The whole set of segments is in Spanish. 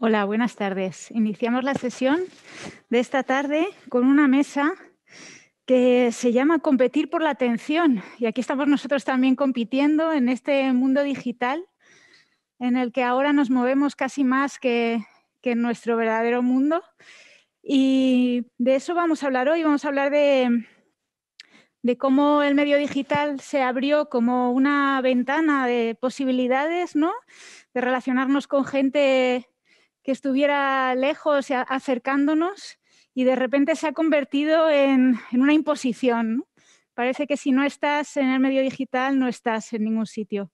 Hola, buenas tardes. Iniciamos la sesión de esta tarde con una mesa que se llama Competir por la atención. Y aquí estamos nosotros también compitiendo en este mundo digital en el que ahora nos movemos casi más que, en nuestro verdadero mundo. Y de eso vamos a hablar hoy. Vamos a hablar de, de cómo el medio digital se abrió como una ventana de posibilidades, ¿no? De relacionarnos con gente que estuviera lejos, acercándonos, y de repente se ha convertido en, una imposición. Parece que si no estás en el medio digital, no estás en ningún sitio.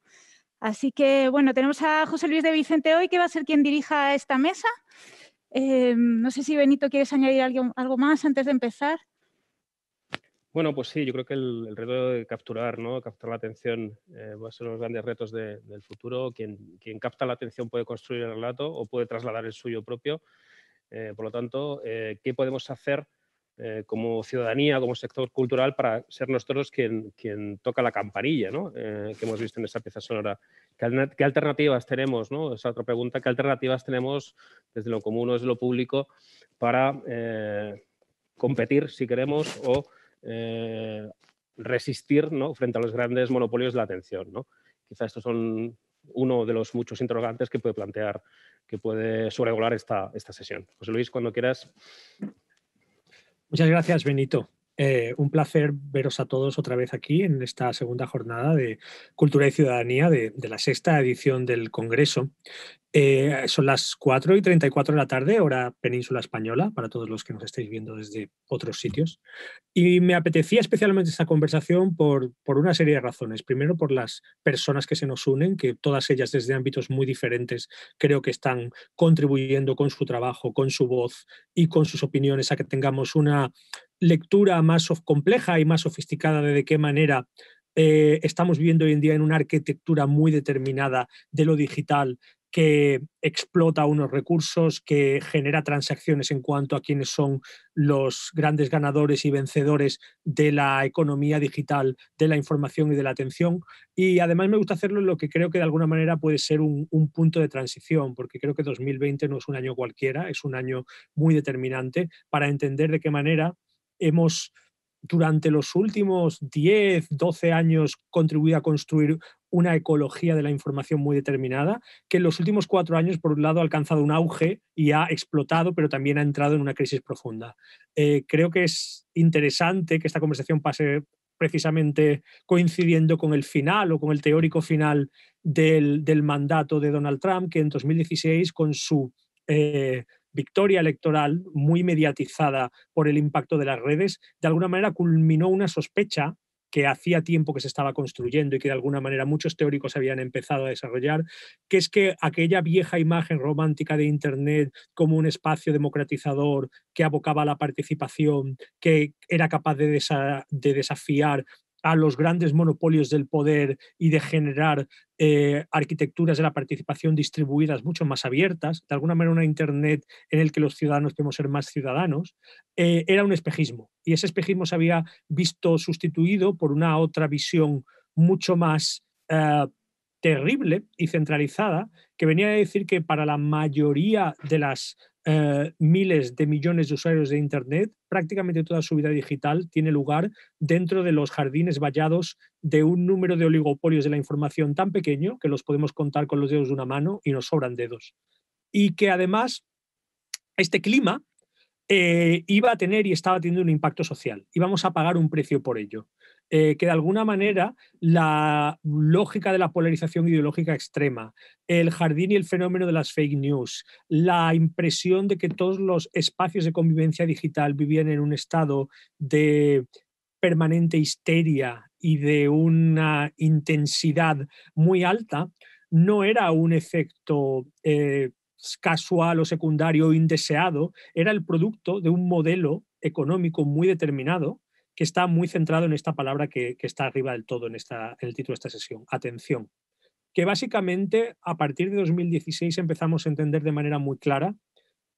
Así que, bueno, tenemos a José Luis de Vicente hoy, que va a ser quien dirija esta mesa. Eh, no sé si Benito quieres añadir algo más antes de empezar. Bueno, pues sí, yo creo que el, reto de capturar, ¿no? captar la atención eh, va a ser uno de los grandes retos del futuro. Quien, quien, capta la atención puede construir el relato o puede trasladar el suyo propio. Eh, por lo tanto, eh, ¿qué podemos hacer como ciudadanía, como sector cultural, para ser nosotros quien, quien toca la campanilla ¿no? que hemos visto en esa pieza sonora? ¿Qué, qué alternativas tenemos? ¿no? Es otra pregunta, ¿qué alternativas tenemos desde lo común o desde lo público para competir, si queremos, o eh, resistir ¿no? frente a los grandes monopolios de la atención. ¿no? Quizá estos son uno de los muchos interrogantes que puede plantear, que puede sobreregular esta, esta sesión. José Luis, cuando quieras. Muchas gracias, Benito. Eh, un placer veros a todos otra vez aquí en esta segunda jornada de Cultura y Ciudadanía de, la sexta edición del Congreso. Eh, son las 4 y 34 de la tarde, hora península española, para todos los que nos estáis viendo desde otros sitios. Y me apetecía especialmente esta conversación por, por una serie de razones. Primero, por las personas que se nos unen, que todas ellas desde ámbitos muy diferentes creo que están contribuyendo con su trabajo, con su voz y con sus opiniones a que tengamos una lectura más compleja y más sofisticada de, de qué manera eh, estamos viviendo hoy en día en una arquitectura muy determinada de lo digital que explota unos recursos, que genera transacciones en cuanto a quiénes son los grandes ganadores y vencedores de la economía digital, de la información y de la atención. Y además me gusta hacerlo en lo que creo que de alguna manera puede ser un punto de transición, porque creo que 2020 no es un año cualquiera, es un año muy determinante para entender de qué manera hemos durante los últimos 10, 12 años contribuido a construir una ecología de la información muy determinada, que en los últimos cuatro años, por un lado, ha alcanzado un auge y ha explotado, pero también ha entrado en una crisis profunda. Eh, creo que es interesante que esta conversación pase precisamente coincidiendo con el final o con el teórico final del, mandato de Donald Trump, que en 2016, con su eh, victoria electoral muy mediatizada por el impacto de las redes, de alguna manera culminó una sospecha que hacía tiempo que se estaba construyendo y que de alguna manera muchos teóricos habían empezado a desarrollar, que es que aquella vieja imagen romántica de Internet como un espacio democratizador que abocaba a la participación, que era capaz de, desafiar a los grandes monopolios del poder y de generar eh, arquitecturas de la participación distribuidas mucho más abiertas, de alguna manera una Internet en el que los ciudadanos podemos ser más ciudadanos, eh, era un espejismo. Y ese espejismo se había visto sustituido por una otra visión mucho más eh, terrible y centralizada que venía a decir que para la mayoría de las eh, miles de millones de usuarios de Internet, prácticamente toda su vida digital tiene lugar dentro de los jardines vallados de un número de oligopolios de la información tan pequeño que los podemos contar con los dedos de una mano y nos sobran dedos. Y que además este clima eh, iba a tener y estaba teniendo un impacto social y vamos a pagar un precio por ello. Eh, que de alguna manera la lógica de la polarización ideológica extrema, el jardín y el fenómeno de las fake news, la impresión de que todos los espacios de convivencia digital vivían en un estado de permanente histeria y de una intensidad muy alta, no era un efecto eh, casual o secundario o indeseado, era el producto de un modelo económico muy determinado que está muy centrado en esta palabra que, está arriba del todo en, esta, en el título de esta sesión, atención, que básicamente a partir de 2016 empezamos a entender de manera muy clara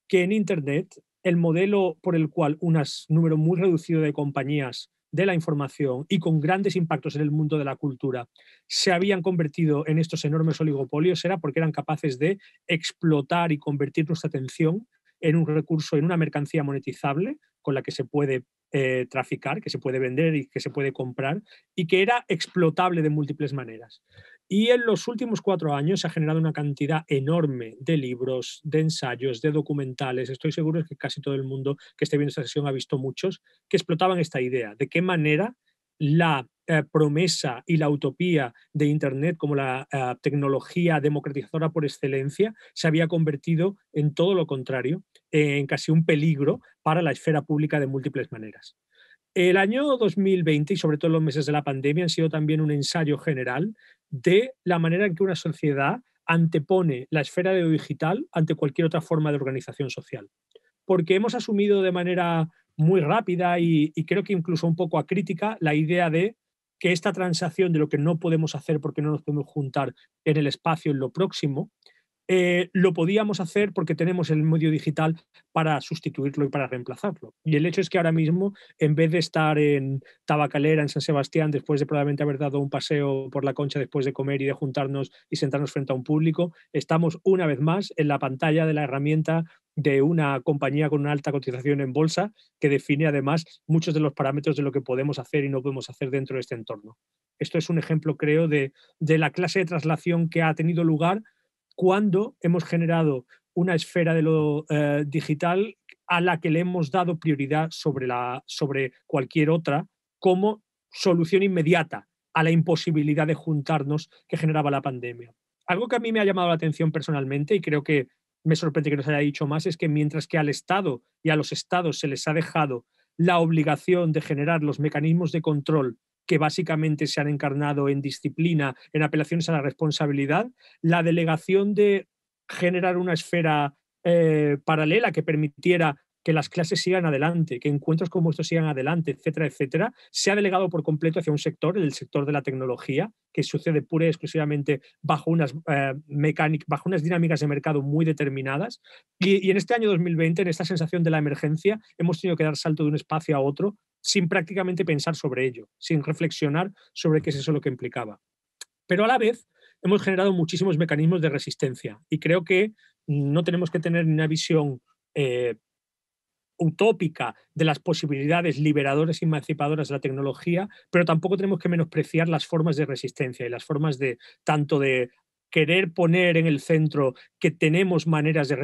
que en Internet el modelo por el cual un número muy reducido de compañías de la información y con grandes impactos en el mundo de la cultura se habían convertido en estos enormes oligopolios era porque eran capaces de explotar y convertir nuestra atención en un recurso, en una mercancía monetizable con la que se puede eh, traficar, que se puede vender y que se puede comprar, y que era explotable de múltiples maneras. Y en los últimos cuatro años se ha generado una cantidad enorme de libros, de ensayos, de documentales. Estoy seguro que casi todo el mundo que esté viendo esta sesión ha visto muchos que explotaban esta idea. ¿De qué manera la eh, promesa y la utopía de Internet como la eh, tecnología democratizadora por excelencia se había convertido en todo lo contrario, en casi un peligro para la esfera pública de múltiples maneras. El año 2020 y sobre todo los meses de la pandemia han sido también un ensayo general de la manera en que una sociedad antepone la esfera de lo digital ante cualquier otra forma de organización social. Porque hemos asumido de manera muy rápida y, creo que incluso un poco acrítica la idea de que esta transacción de lo que no podemos hacer porque no nos podemos juntar en el espacio, en lo próximo, eh, lo podíamos hacer porque tenemos el medio digital para sustituirlo y para reemplazarlo. Y el hecho es que ahora mismo, en vez de estar en Tabacalera, en San Sebastián, después de probablemente haber dado un paseo por la concha después de comer y de juntarnos y sentarnos frente a un público, estamos una vez más en la pantalla de la herramienta de una compañía con una alta cotización en bolsa que define además muchos de los parámetros de lo que podemos hacer y no podemos hacer dentro de este entorno. Esto es un ejemplo, creo, de, de la clase de traslación que ha tenido lugar cuando hemos generado una esfera de lo eh, digital a la que le hemos dado prioridad sobre, la, sobre cualquier otra como solución inmediata a la imposibilidad de juntarnos que generaba la pandemia. Algo que a mí me ha llamado la atención personalmente y creo que me sorprende que nos haya dicho más es que mientras que al Estado y a los Estados se les ha dejado la obligación de generar los mecanismos de control que básicamente se han encarnado en disciplina, en apelaciones a la responsabilidad, la delegación de generar una esfera eh, paralela que permitiera que las clases sigan adelante, que encuentros como estos sigan adelante, etcétera, etcétera, se ha delegado por completo hacia un sector, el sector de la tecnología, que sucede pura y exclusivamente bajo unas, eh, bajo unas dinámicas de mercado muy determinadas. Y, y, en este año 2020, en esta sensación de la emergencia, hemos tenido que dar salto de un espacio a otro sin prácticamente pensar sobre ello, sin reflexionar sobre qué es eso lo que implicaba. Pero a la vez hemos generado muchísimos mecanismos de resistencia y creo que no tenemos que tener una visión eh, utópica de las posibilidades liberadoras y emancipadoras de la tecnología, pero tampoco tenemos que menospreciar las formas de resistencia y las formas de tanto de querer poner en el centro que tenemos maneras de,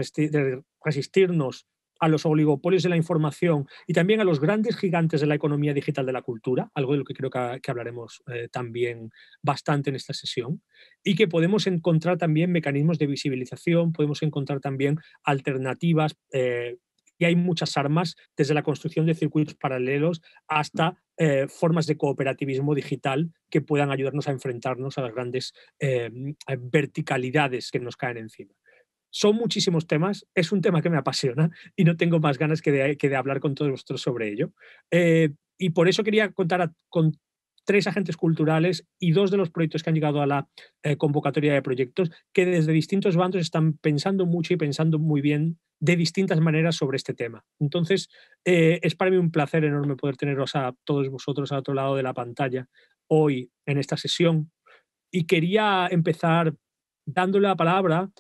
resistirnos a los oligopolios de la información y también a los grandes gigantes de la economía digital de la cultura, algo de lo que creo que, hablaremos eh, también bastante en esta sesión, y que podemos encontrar también mecanismos de visibilización, podemos encontrar también alternativas. Eh, y hay muchas armas, desde la construcción de circuitos paralelos hasta eh, formas de cooperativismo digital que puedan ayudarnos a enfrentarnos a las grandes verticalidades que nos caen encima. Son muchísimos temas, es un tema que me apasiona y no tengo más ganas que de, hablar con todos vosotros sobre ello. Eh, y por eso quería contar con tres agentes culturales y dos de los proyectos que han llegado a la eh, convocatoria de proyectos que desde distintos bandos están pensando mucho y pensando muy bien de distintas maneras sobre este tema. Entonces, eh, es para mí un placer enorme poder teneros a todos vosotros al otro lado de la pantalla hoy en esta sesión. Y quería empezar dándole la palabra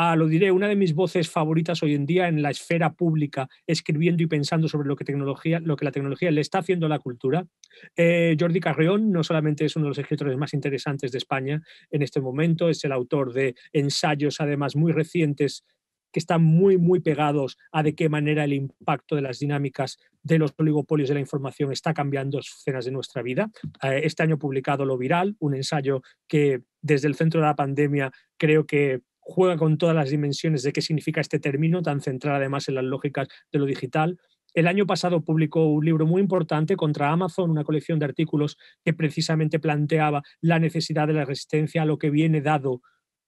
Ah, lo diré, una de mis voces favoritas hoy en día en la esfera pública, escribiendo y pensando sobre lo que, tecnología, lo que la tecnología le está haciendo a la cultura. Eh, Jordi Carreón no solamente es uno de los escritores más interesantes de España en este momento, es el autor de ensayos además muy recientes que están muy, muy pegados a de qué manera el impacto de las dinámicas de los oligopolios de la información está cambiando escenas de nuestra vida. Eh, este año publicado Lo Viral, un ensayo que desde el centro de la pandemia creo que juega con todas las dimensiones de qué significa este término, tan central además en las lógicas de lo digital. El año pasado publicó un libro muy importante contra Amazon, una colección de artículos que precisamente planteaba la necesidad de la resistencia a lo que viene dado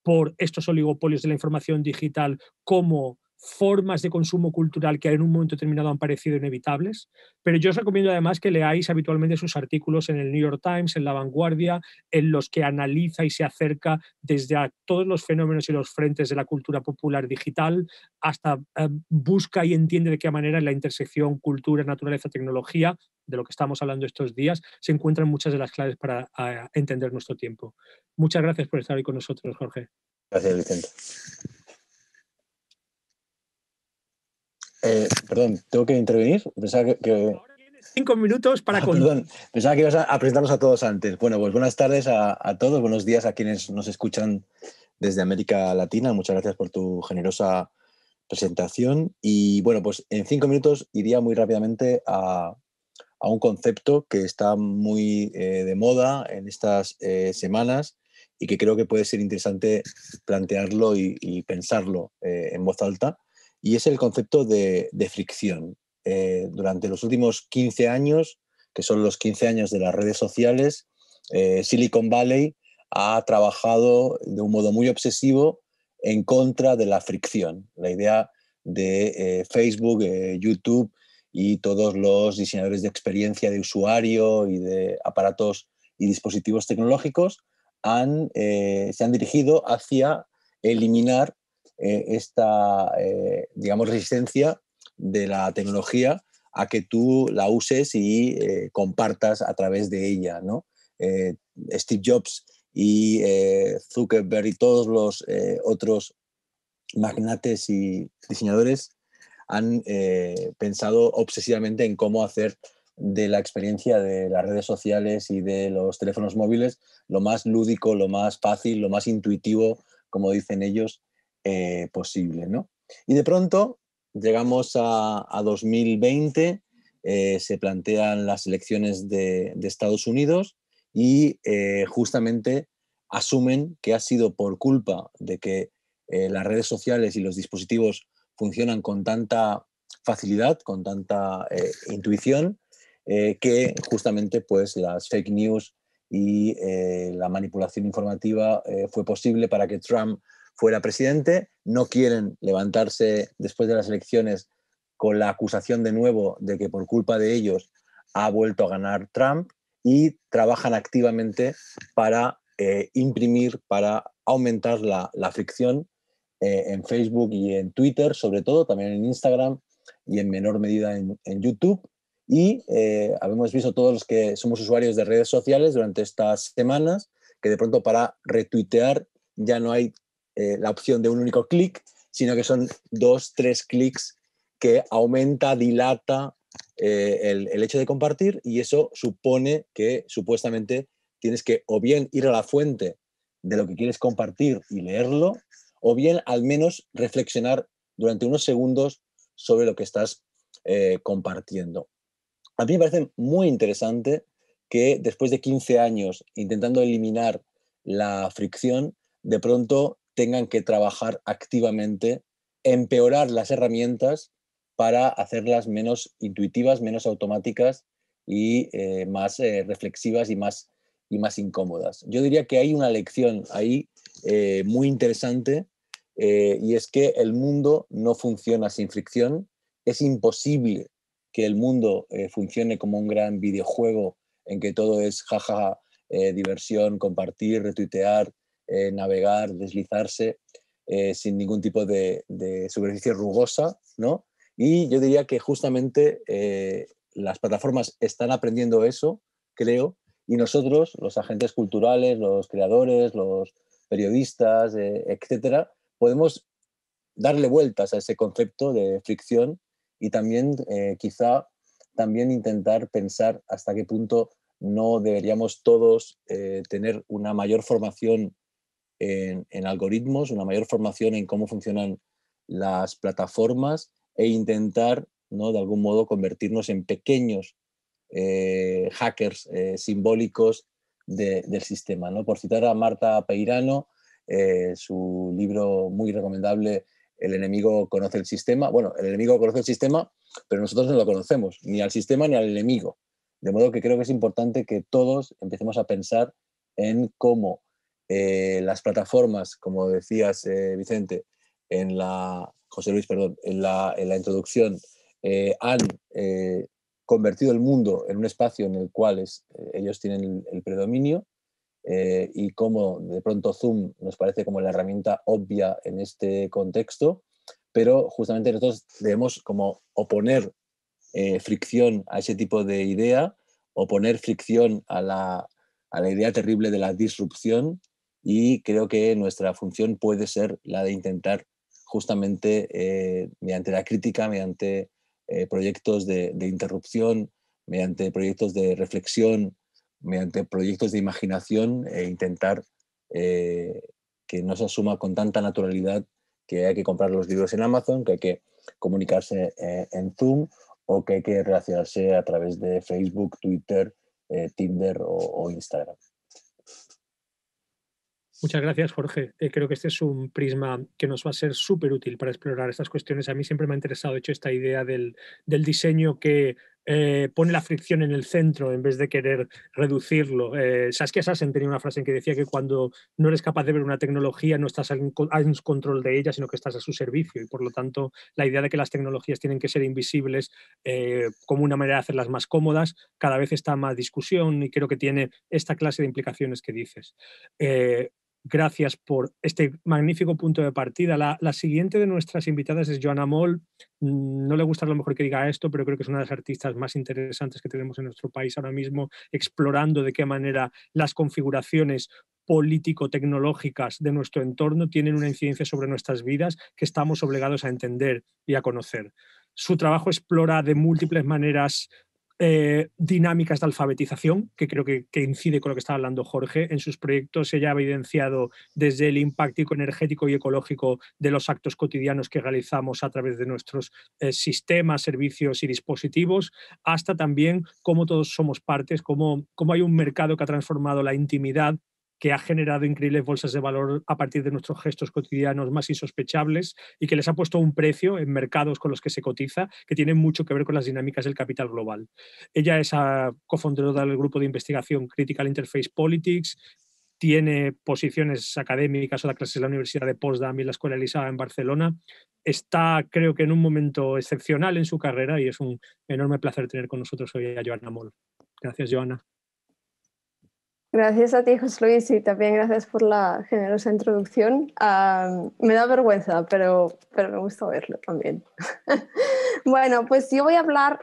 por estos oligopolios de la información digital como formas de consumo cultural que en un momento determinado han parecido inevitables, pero yo os recomiendo además que leáis habitualmente sus artículos en el New York Times, en La Vanguardia, en los que analiza y se acerca desde a todos los fenómenos y los frentes de la cultura popular digital hasta eh, busca y entiende de qué manera en la intersección cultura, naturaleza, tecnología, de lo que estamos hablando estos días, se encuentran muchas de las claves para entender nuestro tiempo. Muchas gracias por estar hoy con nosotros, Jorge. Gracias, Vicente. Eh, perdón, tengo que intervenir. Pensaba que, Cinco minutos para. Ah, perdón, pensaba que ibas a, presentarnos a todos antes. Bueno, pues buenas tardes a, todos, buenos días a quienes nos escuchan desde América Latina. Muchas gracias por tu generosa presentación. Y bueno, pues en cinco minutos iría muy rápidamente a, un concepto que está muy eh, de moda en estas eh, semanas y que creo que puede ser interesante plantearlo y pensarlo en voz alta y es el concepto de, fricción. Eh, durante los últimos 15 años, que son los 15 años de las redes sociales, eh, Silicon Valley ha trabajado de un modo muy obsesivo en contra de la fricción. La idea de eh, Facebook, YouTube y todos los diseñadores de experiencia de usuario y de aparatos y dispositivos tecnológicos se han dirigido hacia eliminar eh, esta, eh, digamos, resistencia de la tecnología a que tú la uses y eh, compartas a través de ella, ¿no? Steve Jobs y Zuckerberg y todos los otros magnates y diseñadores han pensado obsesivamente en cómo hacer de la experiencia de las redes sociales y de los teléfonos móviles lo más lúdico, lo más fácil, lo más intuitivo, como dicen ellos, eh, posible. ¿no? Y de pronto llegamos a, 2020, eh, se plantean las elecciones de, Estados Unidos y eh, justamente asumen que ha sido por culpa de que las redes sociales y los dispositivos funcionan con tanta facilidad, con tanta intuición, que justamente pues, las fake news y la manipulación informativa fue posible para que Trump fuera presidente, no quieren levantarse después de las elecciones con la acusación de nuevo de que por culpa de ellos ha vuelto a ganar Trump y trabajan activamente para eh, imprimir, para aumentar la, la fricción eh, en Facebook y en Twitter, sobre todo, también en Instagram y en menor medida en, en YouTube. Y eh, habemos visto todos los que somos usuarios de redes sociales durante estas semanas que de pronto para retuitear ya no hay eh, la opción de un único clic, sino que son dos, tres clics que aumenta, dilata eh, el, hecho de compartir y eso supone que supuestamente tienes que o bien ir a la fuente de lo que quieres compartir y leerlo, o bien al menos reflexionar durante unos segundos sobre lo que estás eh, compartiendo. A mí me parece muy interesante que después de 15 años intentando eliminar la fricción, de pronto tengan que trabajar activamente, empeorar las herramientas para hacerlas menos intuitivas, menos automáticas y eh, más eh, reflexivas y más, y más incómodas. Yo diría que hay una lección ahí eh, muy interesante y es que el mundo no funciona sin fricción. Es imposible que el mundo funcione como un gran videojuego en que todo es jaja, diversión, compartir, retuitear, eh, navegar, deslizarse eh, sin ningún tipo de, superficie rugosa, ¿no? Y yo diría que justamente eh, las plataformas están aprendiendo eso, creo, y nosotros, los agentes culturales, los creadores, los periodistas, etcétera, podemos darle vueltas a ese concepto de fricción y también quizá también intentar pensar hasta qué punto no deberíamos todos tener una mayor formación en, algoritmos, una mayor formación en cómo funcionan las plataformas e intentar, ¿no? de algún modo, convertirnos en pequeños eh, hackers eh, simbólicos del sistema. ¿no? Por citar a Marta Peirano, eh, su libro muy recomendable, El enemigo conoce el sistema. Bueno, el enemigo conoce el sistema, pero nosotros no lo conocemos, ni al sistema ni al enemigo. De modo que creo que es importante que todos empecemos a pensar en cómo eh, las plataformas, como decías, eh, Vicente, en la, José Luis, perdón, en la, en la introducción, eh, han convertido el mundo en un espacio en el cual ellos tienen el, predominio y como de pronto Zoom nos parece como la herramienta obvia en este contexto, pero justamente nosotros debemos como oponer fricción a ese tipo de idea, oponer fricción a la, a la idea terrible de la disrupción y creo que nuestra función puede ser la de intentar justamente eh, mediante la crítica, mediante eh, proyectos de, interrupción, mediante proyectos de reflexión, mediante proyectos de imaginación, e intentar eh, que no se asuma con tanta naturalidad que hay que comprar los libros en Amazon, que hay que comunicarse en Zoom o que hay que relacionarse a través de Facebook, Twitter, Tinder o Instagram. Muchas gracias, Jorge. Eh, creo que este es un prisma que nos va a ser súper útil para explorar estas cuestiones. A mí siempre me ha interesado, de hecho, esta idea del, diseño que eh, pone la fricción en el centro en vez de querer reducirlo. Eh, Saskia Sassen tenía una frase en que decía que cuando no eres capaz de ver una tecnología no estás en, control de ella, sino que estás a su servicio. Y por lo tanto, la idea de que las tecnologías tienen que ser invisibles como una manera de hacerlas más cómodas, cada vez está más discusión y creo que tiene esta clase de implicaciones que dices. Gracias por este magnífico punto de partida. La, siguiente de nuestras invitadas es Joana Moll. Mm, no le gusta a lo mejor que diga esto, pero creo que es una de las artistas más interesantes que tenemos en nuestro país ahora mismo, explorando de qué manera las configuraciones político-tecnológicas de nuestro entorno tienen una incidencia sobre nuestras vidas que estamos obligados a entender y a conocer. Su trabajo explora de múltiples maneras eh, dinámicas de alfabetización, que creo que, incide con lo que estaba hablando Jorge. En sus proyectos se ha evidenciado desde el impacto energético y ecológico de los actos cotidianos que realizamos a través de nuestros eh, sistemas, servicios y dispositivos, hasta también cómo todos somos partes, cómo hay un mercado que ha transformado la intimidad que ha generado increíbles bolsas de valor a partir de nuestros gestos cotidianos más insospechables y que les ha puesto un precio en mercados con los que se cotiza que tiene mucho que ver con las dinámicas del capital global. Ella es ah, cofundadora del grupo de investigación Critical Interface Politics, tiene posiciones académicas o da clases en la Universidad de Potsdam y la Escuela Elisa en Barcelona. Está, creo que, en un momento excepcional en su carrera y es un enorme placer tener con nosotros hoy a Joana Moll. Gracias, Joana. Gracias a ti, José Luis, y también gracias por la generosa introducción. me da vergüenza, pero, me gusta verlo también. bueno, pues yo voy a hablar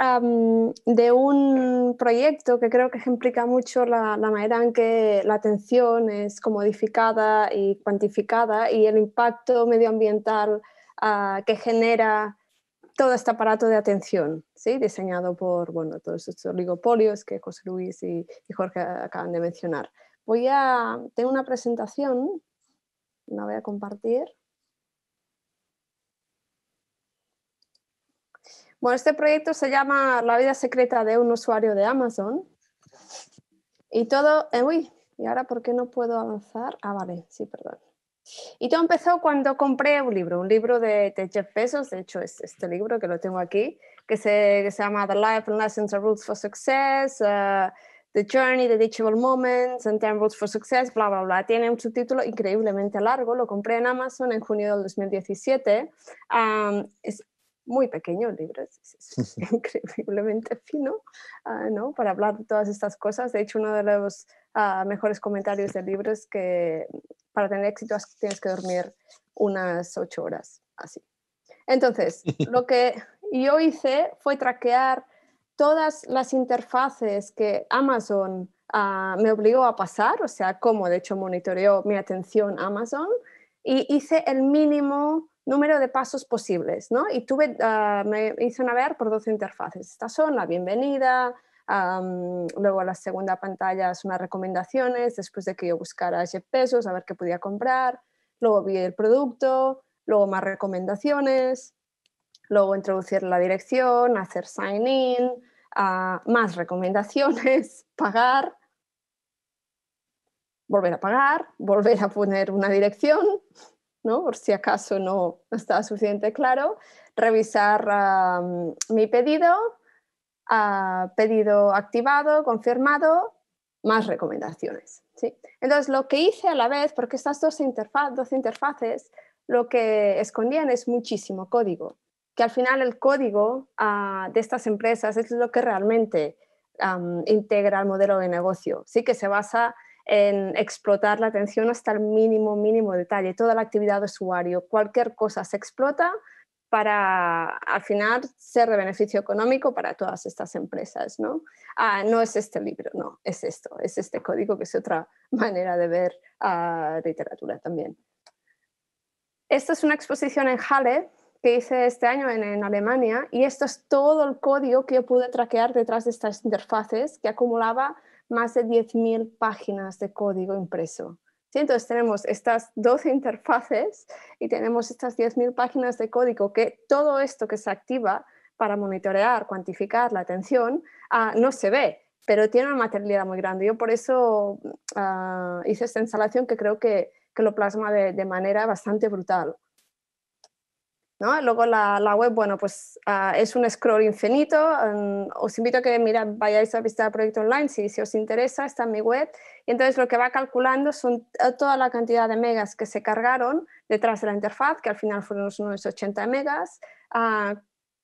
de un proyecto que creo que implica mucho la, manera en que la atención es comodificada y cuantificada y el impacto medioambiental ah, que genera todo este aparato de atención, ¿sí? diseñado por bueno, todos estos oligopolios que José Luis y, Jorge acaban de mencionar. Voy a, tengo una presentación, la voy a compartir. Bueno, este proyecto se llama La vida secreta de un usuario de Amazon. Y todo, eh, uy, ¿y ahora por qué no puedo avanzar? Ah, vale, sí, perdón. Y todo empezó cuando compré un libro, un libro de, Jeff Bezos, de hecho es este libro que lo tengo aquí, que se, se llama The Life and Lessons of Rules for Success, uh, The Journey, The Digital Moments, and Ten Rules for Success, bla, bla, bla. Tiene un subtítulo increíblemente largo, lo compré en Amazon en junio del 2017 muy pequeño, libro es, increíblemente fino, ah, Para hablar de todas estas cosas. De hecho, uno de los ah, mejores comentarios del libro es que para tener éxito tienes que dormir unas ocho horas, así. Entonces, lo que yo hice fue traquear todas las interfaces que Amazon ah, me obligó a pasar, o sea, cómo de hecho monitoreó mi atención Amazon, y hice el mínimo número de pasos posibles, ¿no? Y tuve, ah, me hice navegar por 12 interfaces. Estas son la bienvenida, luego luego la segunda pantalla es unas recomendaciones, después de que yo buscara Jeff pesos, a ver qué podía comprar, luego vi el producto, luego más recomendaciones, luego introducir la dirección, hacer sign in, ah, más recomendaciones, pagar, volver a pagar, volver a poner una dirección, ¿no? Por si acaso no está suficiente claro, revisar ah, mm, mi pedido, ah, pedido activado, confirmado, más recomendaciones. ¿sí? Entonces, lo que hice a la vez, porque estas dos, dos interfaces lo que escondían es muchísimo código, que al final el código ah, de estas empresas es lo que realmente integra el modelo de negocio. Sí que se basa en explotar la atención hasta el mínimo, mínimo detalle, toda la actividad de usuario, cualquier cosa se explota para al final ser de beneficio económico para todas estas empresas, ¿no? Ah, no es este libro, no, es esto, es este código que es otra manera de ver ah, literatura también. Esta es una exposición en Halle que hice este año en, en, Alemania y esto es todo el código que yo pude traquear detrás de estas interfaces que acumulaba más de 10.000 páginas de código impreso. ¿Sí? Entonces tenemos estas 12 interfaces y tenemos estas 10.000 páginas de código que todo esto que se activa para monitorear, cuantificar la atención, ah, no se ve, pero tiene una materialidad muy grande. Yo por eso ah, hice esta instalación que creo que, lo plasma de manera bastante brutal. Luego la, la, web, bueno, pues ah, es un scroll infinito. os invito a que mira, vayáis a visitar el proyecto online si, si os interesa, está en mi web. Y entonces lo que va calculando son eh, toda la cantidad de megas que se cargaron detrás de la interfaz, que al final fueron unos 80 megas, ah,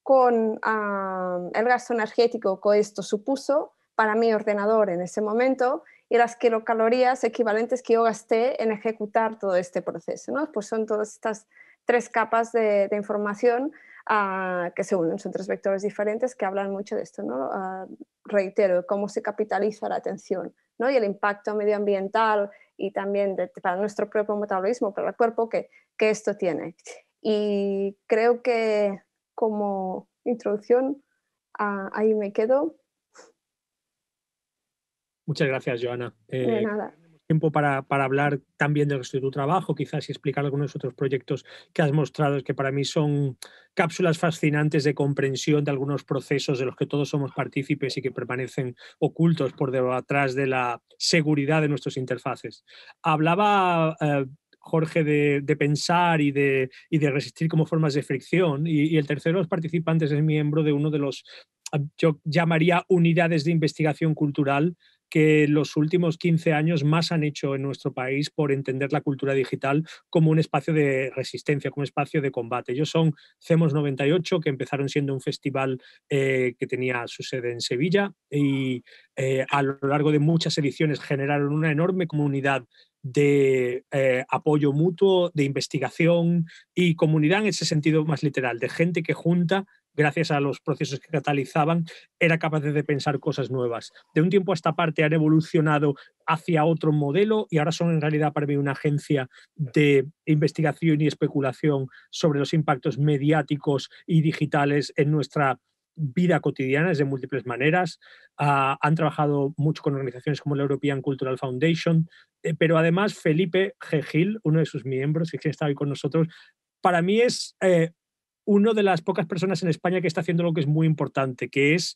con ah, el gasto energético que esto supuso para mi ordenador en ese momento y las kilocalorías equivalentes que yo gasté en ejecutar todo este proceso. Pues son todas estas tres capas de, información ah, que se unen, son tres vectores diferentes que hablan mucho de esto, ¿no? Ah, reitero, cómo se capitaliza la atención ¿no? y el impacto medioambiental y también para nuestro propio metabolismo, para el cuerpo que, esto tiene. Y creo que como introducción ah, ahí me quedo. Muchas gracias, Joana. Eh, nada tiempo para, para hablar también del resto de tu trabajo, quizás y explicar algunos otros proyectos que has mostrado, que para mí son cápsulas fascinantes de comprensión de algunos procesos de los que todos somos partícipes y que permanecen ocultos por detrás de la seguridad de nuestras interfaces. Hablaba eh, Jorge, de, de, pensar y de, y de resistir como formas de fricción. Y, y, el tercero de los participantes es miembro de uno de los, yo llamaría unidades de investigación cultural que los últimos 15 años más han hecho en nuestro país por entender la cultura digital como un espacio de resistencia, como un espacio de combate. Yo son CEMOS 98, que empezaron siendo un festival eh, que tenía su sede en Sevilla y eh, a lo largo de muchas ediciones generaron una enorme comunidad de eh, apoyo mutuo, de investigación y comunidad en ese sentido más literal, de gente que junta gracias a los procesos que catalizaban, era capaz de pensar cosas nuevas. De un tiempo a esta parte han evolucionado hacia otro modelo y ahora son en realidad para mí una agencia de investigación y especulación sobre los impactos mediáticos y digitales en nuestra vida cotidiana es de múltiples maneras. Ah, han trabajado mucho con organizaciones como la European Cultural Foundation, eh, pero además Felipe Gil, uno de sus miembros, que está hoy con nosotros, para mí es eh, una de las pocas personas en España que está haciendo lo que es muy importante, que es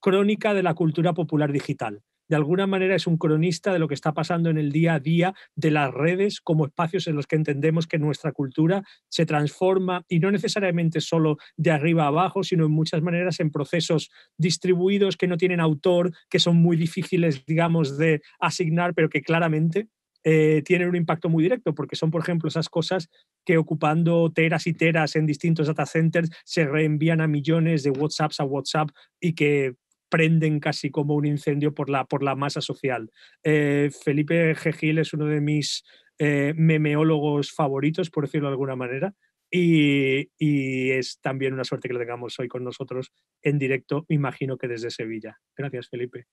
crónica de la cultura popular digital. De alguna manera es un cronista de lo que está pasando en el día a día de las redes como espacios en los que entendemos que nuestra cultura se transforma y no necesariamente solo de arriba a abajo, sino en muchas maneras en procesos distribuidos que no tienen autor, que son muy difíciles, digamos, de asignar, pero que claramente eh, tienen un impacto muy directo, porque son, por ejemplo, esas cosas que ocupando teras y teras en distintos data centers se reenvían a millones de WhatsApps a WhatsApp y que prenden casi como un incendio por la, por la masa social. Eh, Felipe Gegil es uno de mis eh, memeólogos favoritos, por decirlo de alguna manera, y, y, es también una suerte que lo tengamos hoy con nosotros en directo, imagino que desde Sevilla. Gracias, Felipe.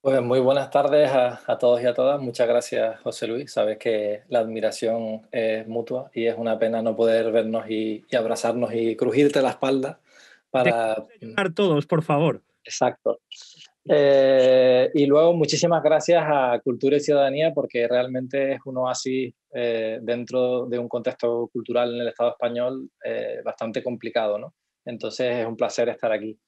Pues muy buenas tardes a, todos y a todas. Muchas gracias, José Luis. Sabes que la admiración es mutua y es una pena no poder vernos y, abrazarnos y crujirte la espalda para... todos, por favor. Exacto. Eh, y luego muchísimas gracias a Cultura y Ciudadanía porque realmente es uno así eh, dentro de un contexto cultural en el Estado español eh, bastante complicado, ¿no? Entonces es un placer estar aquí.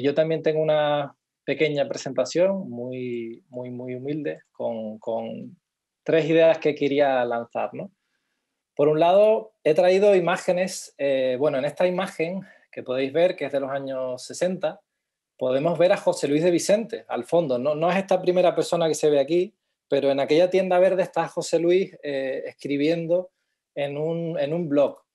yo también tengo una pequeña presentación, muy, muy, muy humilde, con, tres ideas que quería lanzar. Por un lado, he traído imágenes, eh, bueno, en esta imagen que podéis ver, que es de los años 60, podemos ver a José Luis de Vicente al fondo. No, es esta primera persona que se ve aquí, pero en aquella tienda verde está José Luis eh, escribiendo en un, en un blog.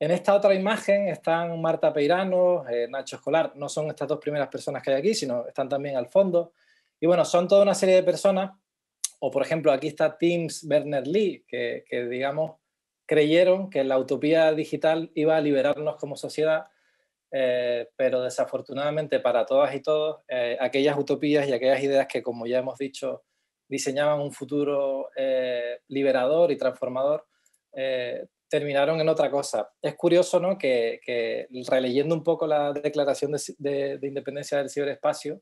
En esta otra imagen están Marta Peirano, eh, Nacho Escolar, no son estas dos primeras personas que hay aquí, sino están también al fondo. Y bueno, son toda una serie de personas, o por ejemplo aquí está Teams Berners-Lee, que, digamos creyeron que la utopía digital iba a liberarnos como sociedad, eh, pero desafortunadamente para todas y todos, eh, aquellas utopías y aquellas ideas que, como ya hemos dicho, diseñaban un futuro liberador y transformador, terminaron en otra cosa. Es curioso, ¿no? Que, releyendo un poco la Declaración de, Independencia del Ciberespacio,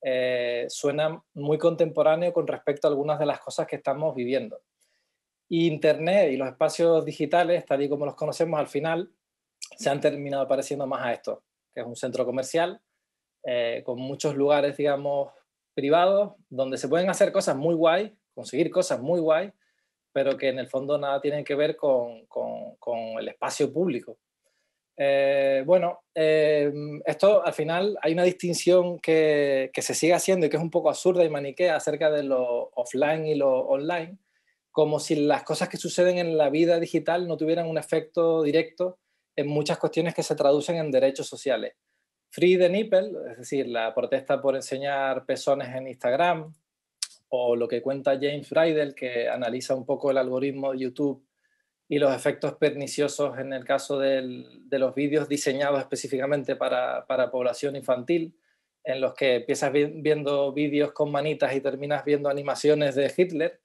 eh, suena muy contemporáneo con respecto a algunas de las cosas que estamos viviendo. Internet y los espacios digitales, tal y como los conocemos al final, se han terminado pareciendo más a esto, que es un centro comercial eh, con muchos lugares, digamos, privados, donde se pueden hacer cosas muy guay, conseguir cosas muy guay, pero que en el fondo nada tienen que ver con, el espacio público. Eh, bueno, eh, esto al final hay una distinción que, que, se sigue haciendo y que es un poco absurda y maniquea acerca de lo offline y lo online, como si las cosas que suceden en la vida digital no tuvieran un efecto directo en muchas cuestiones que se traducen en derechos sociales. Free the nipple, es decir, la protesta por enseñar pezones en Instagram, o lo que cuenta James Friedel, que analiza un poco el algoritmo de YouTube y los efectos perniciosos en el caso de los vídeos diseñados específicamente para, población infantil, en los que empiezas viendo vídeos con manitas y terminas viendo animaciones de Hitler,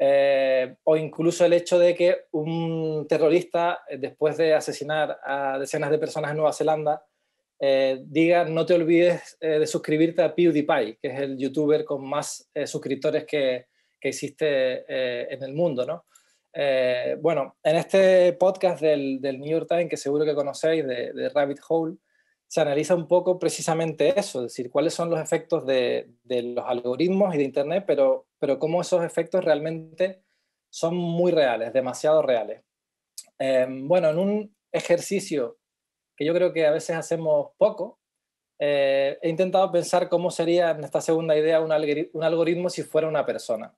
eh, o incluso el hecho de que un terrorista, eh, después de asesinar a decenas de personas en Nueva Zelanda, eh, diga no te olvides eh, de suscribirte a PewDiePie, que es el youtuber con más eh, suscriptores que, que existe en el mundo, bueno, en este podcast del, New York Times, que seguro que conocéis, de, Rabbit Hole, se analiza un poco precisamente eso, es decir, cuáles son los efectos de, los algoritmos y de Internet, pero, pero cómo esos efectos realmente son muy reales, demasiado reales. bueno, en un ejercicio que yo creo que a veces hacemos poco, eh, he intentado pensar cómo sería en esta segunda idea un, algoritmo si fuera una persona.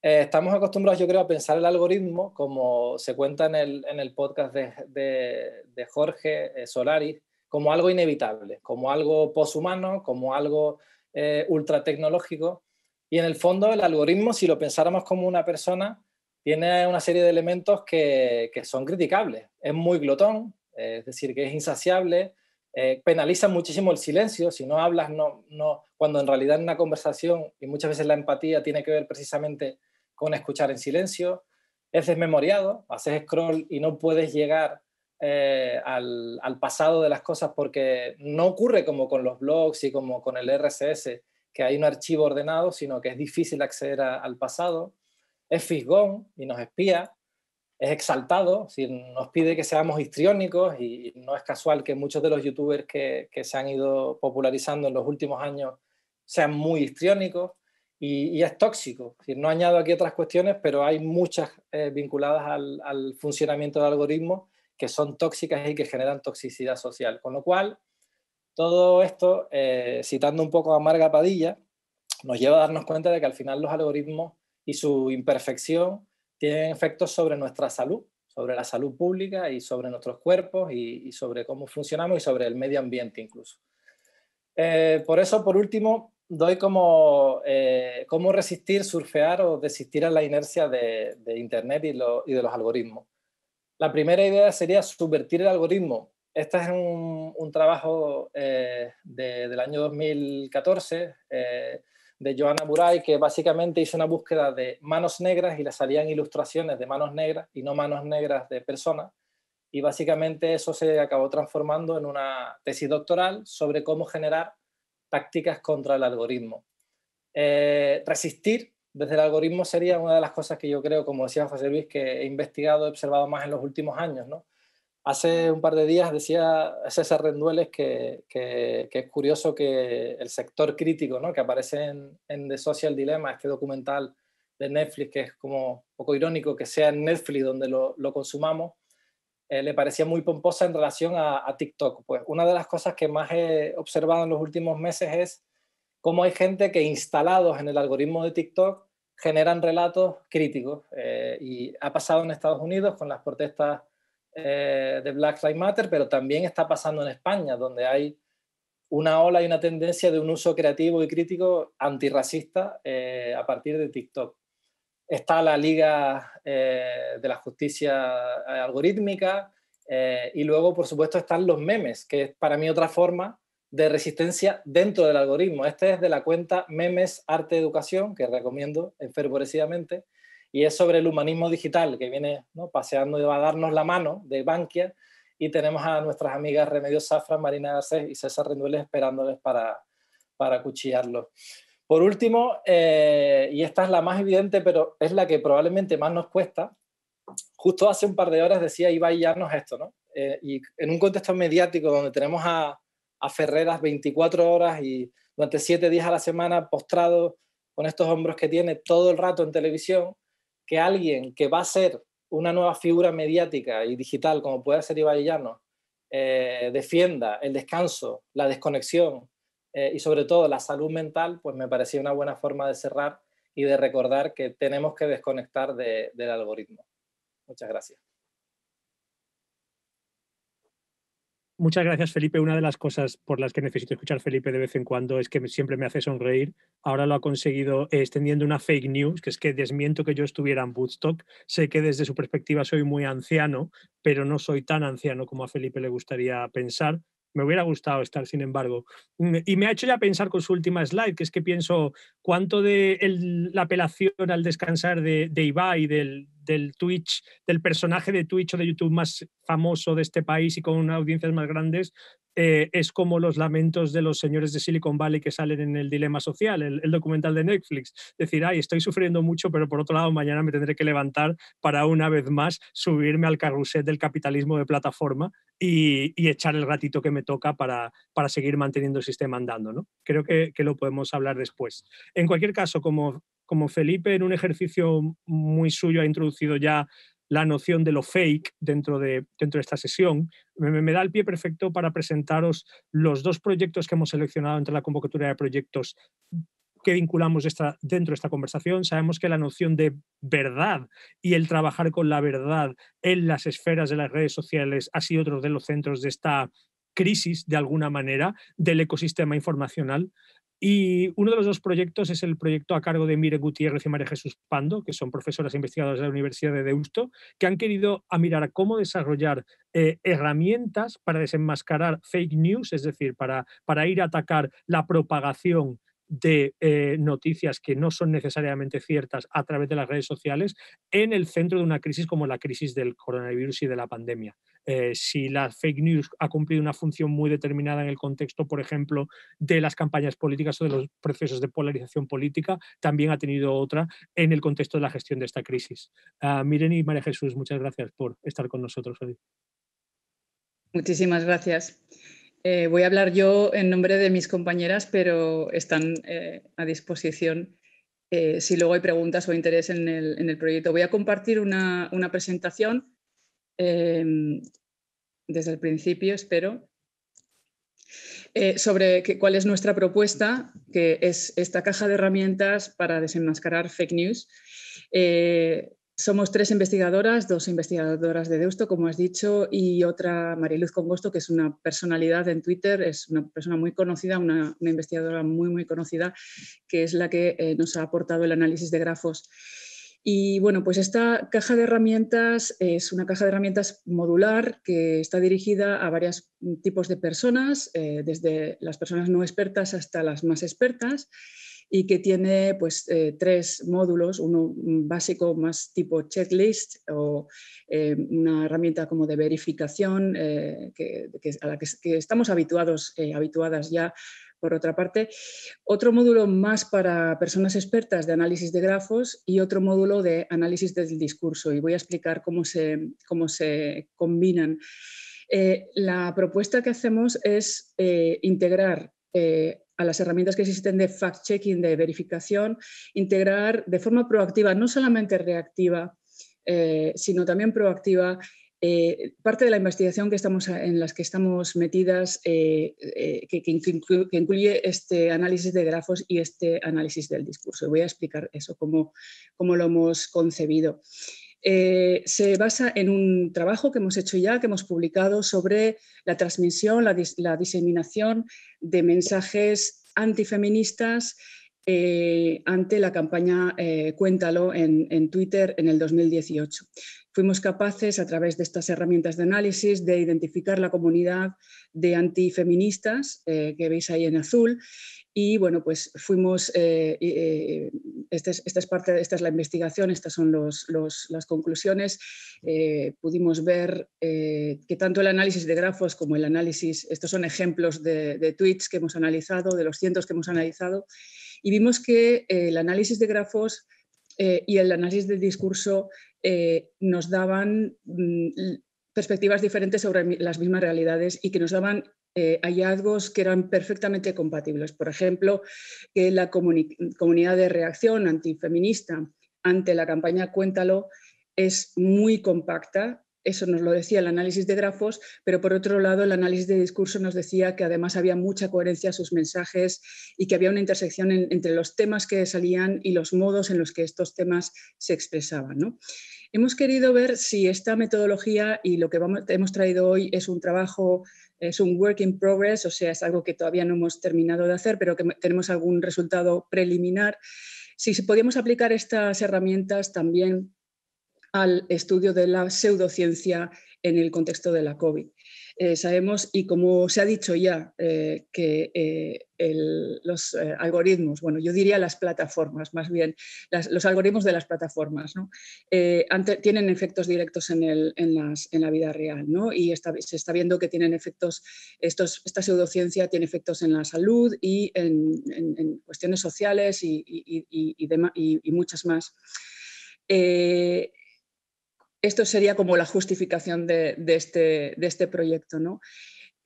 Eh, estamos acostumbrados, yo creo, a pensar el algoritmo como se cuenta en el, en el podcast de, de, Jorge eh, Solari, como algo inevitable, como algo poshumano, como algo ultra tecnológico. Y en el fondo, el algoritmo, si lo pensáramos como una persona, tiene una serie de elementos que, que son criticables. Es muy glotón, eh, es decir, que es insaciable, eh, penaliza muchísimo el silencio, si no hablas, no, no, cuando en realidad en una conversación, y muchas veces la empatía tiene que ver precisamente con escuchar en silencio, es desmemoriado, haces scroll y no puedes llegar eh, al, pasado de las cosas porque no ocurre como con los blogs y como con el RSS, que hay un archivo ordenado, sino que es difícil acceder al pasado. Es fisgón y nos espía, es exaltado, nos pide que seamos histriónicos y no es casual que muchos de los youtubers que, se han ido popularizando en los últimos años sean muy histriónicos y, es tóxico. no añado aquí otras cuestiones, pero hay muchas eh, vinculadas al, funcionamiento de algoritmos que son tóxicas y que generan toxicidad social. Con lo cual, todo esto, eh, citando un poco a Marga Padilla, nos lleva a darnos cuenta de que al final los algoritmos y su imperfección tienen efectos sobre nuestra salud, sobre la salud pública y sobre nuestros cuerpos y, sobre cómo funcionamos y sobre el medio ambiente incluso. Eh, por eso, por último, doy como eh, cómo resistir, surfear o desistir a la inercia de, Internet y, de los algoritmos. La primera idea sería subvertir el algoritmo. Este es un, trabajo eh, del año 2014 de Joana Buray, que básicamente hizo una búsqueda de manos negras y le salían ilustraciones de manos negras y no manos negras de personas. Y básicamente eso se acabó transformando en una tesis doctoral sobre cómo generar tácticas contra el algoritmo. Eh, resistir desde el algoritmo sería una de las cosas que yo creo, como decía José Luis, que he investigado, he observado más en los últimos años, ¿no? Hace un par de días decía César Rendueles que, es curioso que el sector crítico ¿no? que aparece en, The Social Dilemma, este documental de Netflix, que es como poco irónico que sea en Netflix donde lo, consumamos, eh, le parecía muy pomposa en relación a, TikTok. Pues una de las cosas que más he observado en los últimos meses es cómo hay gente que instalados en el algoritmo de TikTok generan relatos críticos. Eh, y ha pasado en Estados Unidos con las protestas eh, de Black Lives Matter, pero también está pasando en España, donde hay una ola y una tendencia de un uso creativo y crítico antirracista eh, a partir de TikTok. Está la Liga eh, de la Justicia Algorítmica y luego, por supuesto, están los memes, que es para mí otra forma de resistencia dentro del algoritmo. Este es de la cuenta Memes Arte Educación, que recomiendo enfervorecidamente y es sobre el humanismo digital que viene paseando y va a darnos la mano de Bankia y tenemos a nuestras amigas Remedios Zafra, Marina Garcés y César Rendueles esperándoles para, para Por último, eh, y esta es la más evidente, pero es la que probablemente más nos cuesta, justo hace un par de horas decía a Llanos esto, ¿no? Eh, y en un contexto mediático donde tenemos a, a Ferreras 24 horas y durante 7 días a la semana postrado con estos hombros que tiene todo el rato en televisión, que alguien que va a ser una nueva figura mediática y digital como puede ser Ibai eh, defienda el descanso, la desconexión eh, y sobre todo la salud mental, pues me parecía una buena forma de cerrar y de recordar que tenemos que desconectar del algoritmo. Muchas gracias. Muchas gracias, Felipe. Una de las cosas por las que necesito escuchar Felipe de vez en cuando es que siempre me hace sonreír. Ahora lo ha conseguido extendiendo una fake news, que es que desmiento que yo estuviera en Woodstock. Sé que desde su perspectiva soy muy anciano, pero no soy tan anciano como a Felipe le gustaría pensar. Me hubiera gustado estar, sin embargo. Mm, y me ha hecho ya pensar con su última slide, que es que pienso cuánto de la apelación al descansar de, de Ibai, del, del del personaje de Twitch o de YouTube más famoso de este país y con audiencias más grandes, eh, es como los lamentos de los señores de Silicon Valley que salen en el dilema social, el, documental de Netflix. Decir, ay, estoy sufriendo mucho, pero por otro lado, mañana me tendré que levantar para una vez más subirme al carrusel del capitalismo de plataforma y, echar el ratito que me toca para, para seguir manteniendo el sistema andando. ¿no? Creo que, que, lo podemos hablar después. En cualquier caso, como como Felipe en un ejercicio muy suyo ha introducido ya la noción de lo fake dentro de, dentro de esta sesión, me, da el pie perfecto para presentaros los dos proyectos que hemos seleccionado entre la convocatoria de proyectos que vinculamos esta, dentro de esta conversación. Sabemos que la noción de verdad y el trabajar con la verdad en las esferas de las redes sociales ha sido otro de los centros de esta crisis, de alguna manera, del ecosistema informacional. Y uno de los dos proyectos es el proyecto a cargo de Mire Gutiérrez y María Jesús Pando, que son profesoras e investigadoras de la Universidad de Deusto, que han querido mirar cómo desarrollar eh, herramientas para desenmascarar fake news, es decir, para, para ir a atacar la propagación de eh, noticias que no son necesariamente ciertas a través de las redes sociales en el centro de una crisis como la crisis del coronavirus y de la pandemia. Eh, si la fake news ha cumplido una función muy determinada en el contexto, por ejemplo, de las campañas políticas o de los procesos de polarización política, también ha tenido otra en el contexto de la gestión de esta crisis. Ah, Miren y María Jesús, muchas gracias por estar con nosotros hoy. Muchísimas gracias. Eh, voy a hablar yo en nombre de mis compañeras, pero están eh, a disposición eh, si luego hay preguntas o interés en el, proyecto. Voy a compartir una, presentación em, desde el principio, espero, sobre cuál es nuestra propuesta, que es esta caja de herramientas para desenmascarar fake news. Somos tres investigadoras, dos investigadoras de Deusto, como has dicho, y otra, María Luz Congosto, que es una personalidad en Twitter, es una persona muy conocida, una, investigadora muy, muy conocida, que es la que eh, nos ha aportado el análisis de grafos. Y bueno, pues esta caja de herramientas es una caja de herramientas modular que está dirigida a varios tipos de personas, eh, desde las personas no expertas hasta las más expertas y que tiene pues, eh, tres módulos, uno mm, básico más tipo checklist o eh, una herramienta como de verificación eh, que, a la que, estamos habituados, habituadas ya por otra parte, otro módulo más para personas expertas de análisis de grafos y otro módulo de análisis del discurso. Y voy a explicar cómo se, cómo se combinan. la propuesta que hacemos es integrar a las herramientas que existen de fact-checking, de verificación, integrar de forma proactiva, no solamente reactiva, eh, sino también proactiva, eh, parte de la investigación que estamos, en las que estamos metidas, eh, que, incluye, este análisis de grafos y este análisis del discurso. Voy a explicar eso, cómo lo hemos concebido. Eh, se basa en un trabajo que hemos hecho ya, que hemos publicado sobre la transmisión, la, diseminación de mensajes antifeministas eh, ante la campaña eh, Cuéntalo en, Twitter en el 2018. Fuimos capaces, a través de estas herramientas de análisis, de identificar la comunidad de antifeministas que veis ahí en azul y bueno, pues fuimos, eh, eh, esta, es, esta, es, parte, esta es la investigación, estas son las conclusiones. Eh, pudimos ver que tanto el análisis de grafos como el análisis, estos son ejemplos de, tweets que hemos analizado, de los cientos que hemos analizado, y vimos que el análisis de grafos y el análisis del discurso nos daban mm, perspectivas diferentes sobre las mismas realidades y que nos daban eh, hallazgos que eran perfectamente compatibles. Por ejemplo, que la comunidad de reacción antifeminista ante la campaña Cuéntalo es muy compacta. Eso nos lo decía el análisis de grafos, pero por otro lado el análisis de discurso nos decía que además había mucha coherencia a sus mensajes y que había una intersección entre los temas que salían y los modos en los que estos temas se expresaban. Hemos querido ver si esta metodología y lo que hemos traído hoy es un trabajo es un work in progress, o sea, es algo que todavía no hemos terminado de hacer, pero que tenemos algún resultado preliminar. Si podíamos aplicar estas herramientas también al estudio de la pseudociencia en el contexto de la COVID. Eh, sabemos, y como se ha dicho ya, eh, que eh, los eh, algoritmos, bueno, yo diría las plataformas, más bien, los algoritmos de las plataformas, ¿no? Eh, tienen efectos directos en, la vida real, ¿no? Y se está viendo que tienen efectos, esta pseudociencia tiene efectos en la salud y en, cuestiones sociales y, muchas más. Eh, esto sería como la justificación de, este, de este proyecto, ¿no?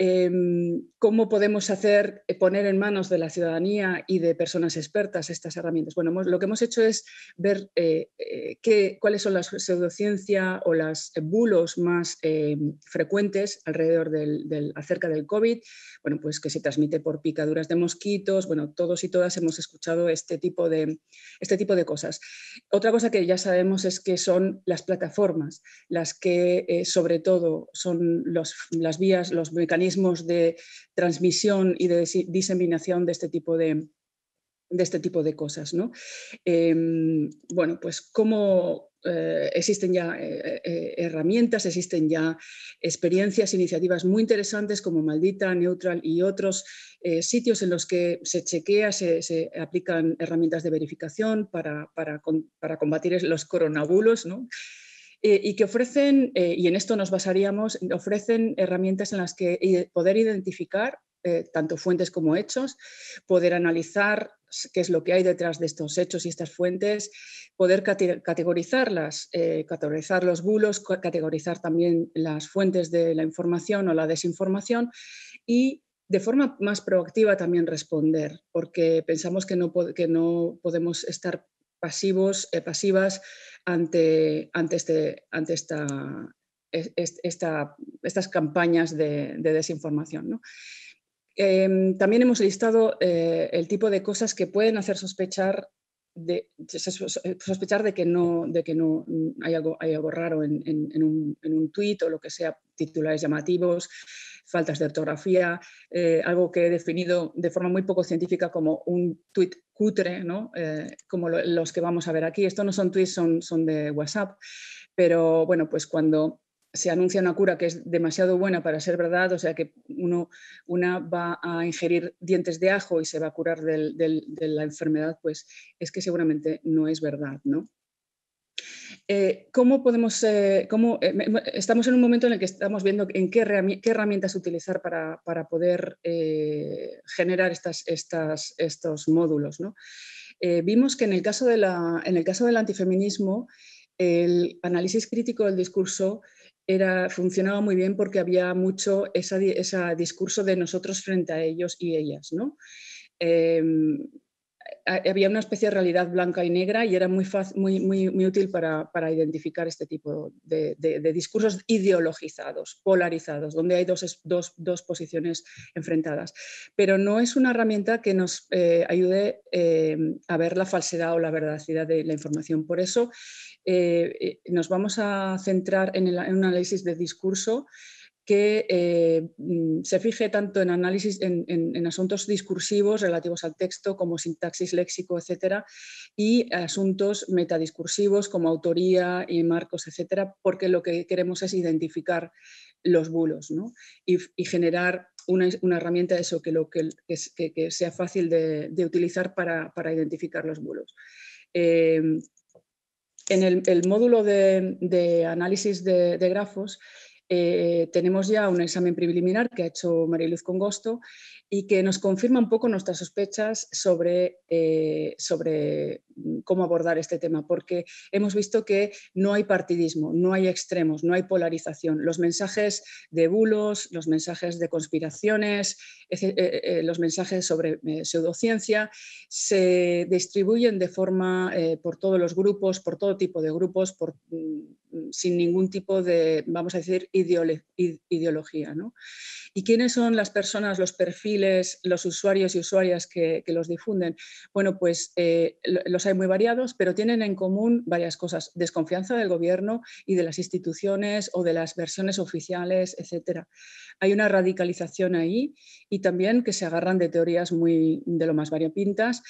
Em, cómo podemos hacer, eh, poner en manos de la ciudadanía y de personas expertas estas herramientas. Bueno, lo que hemos hecho es ver eh, eh, qué, cuáles son las pseudociencia o los bulos más em, frecuentes alrededor del, acerca del COVID. Bueno, pues que se transmite por picaduras de mosquitos. Bueno, todos y todas hemos escuchado este tipo de, este tipo de cosas. Otra cosa que ya sabemos es que son las plataformas las que sobre todo son las vías, los mecanismos de transmisión y de diseminación de este tipo de, este tipo de cosas. ¿no? Em, bueno, pues como eh, existen ya eh, eh, herramientas, existen ya experiencias, iniciativas muy interesantes como Maldita, Neutral y otros sitios en los que se chequea, se, aplican herramientas de verificación para, para combatir los coronabulos. ¿no? Eh, y que ofrecen, eh, y en esto nos basaríamos, ofrecen herramientas en las que poder identificar eh, tanto fuentes como hechos, poder analizar qué es lo que hay detrás de estos hechos y estas fuentes, poder categorizarlas, categorizar los bulos, categorizar también las fuentes de la información o la desinformación y de forma más proactiva también responder, porque pensamos que no, que no podemos estar pasivos, eh, pasivas ante, este, ante esta, estas campañas de, desinformación. Em, también hemos listado eh, el tipo de cosas que pueden hacer sospechar de, sospechar de que no, de que no hay, algo, hay algo raro en, un, en un tuit o lo que sea, titulares llamativos, faltas de ortografía, eh, algo que he definido de forma muy poco científica como un tweet cutre, ¿no? Eh, como los que vamos a ver aquí. Esto no son tweets, son, son de WhatsApp, pero bueno, pues cuando se anuncia una cura que es demasiado buena para ser verdad, o sea que uno, una va a ingerir dientes de ajo y se va a curar de la enfermedad, pues es que seguramente no es verdad, ¿no? Eh, ¿cómo podemos, eh, eh, estamos en un momento en el que estamos viendo en qué, herramientas utilizar para, poder generar estas, estos módulos? vimos que en el caso, de la, en el caso del antifeminismo, el análisis crítico del discurso era, funcionaba muy bien porque había mucho ese discurso de nosotros frente a ellos y ellas. ¿no? Em, había una especie de realidad blanca y negra y era muy, muy, útil para, identificar este tipo de, discursos ideologizados, polarizados, donde hay dos, posiciones enfrentadas. Pero no es una herramienta que nos eh, ayude eh, a ver la falsedad o la veracidad de la información. Por eso eh, nos vamos a centrar en, el, en un análisis de discurso que eh, mm, se fije tanto en análisis, en, asuntos discursivos relativos al texto como sintaxis léxico, etcétera, y asuntos metadiscursivos como autoría y marcos, etcétera, porque lo que queremos es identificar los bulos y, generar una, herramienta de eso que, lo que, sea fácil de, utilizar para, identificar los bulos. Eh, en el, módulo de, análisis de, de grafos, eh, tenemos ya un examen preliminar que ha hecho Mariluz Congosto y que nos confirma un poco nuestras sospechas sobre, eh, sobre Mm, cómo abordar este tema, porque hemos visto que no hay partidismo, no hay extremos, no hay polarización. Los mensajes de bulos, los mensajes de conspiraciones, eh, eh, eh, los mensajes sobre pseudociencia se distribuyen de forma por todos los grupos, por todo tipo de grupos, mm, mm, sin ningún tipo de, vamos a decir, ideología. ¿Y quiénes son las personas, los perfiles, los usuarios y usuarias que, los difunden? Bueno, pues los hay muy variados, pero tienen en común varias cosas, desconfianza del gobierno y de las instituciones o de las versiones oficiales, etcétera Hay una radicalización ahí y también que se agarran de teorías muy de lo más variopintas.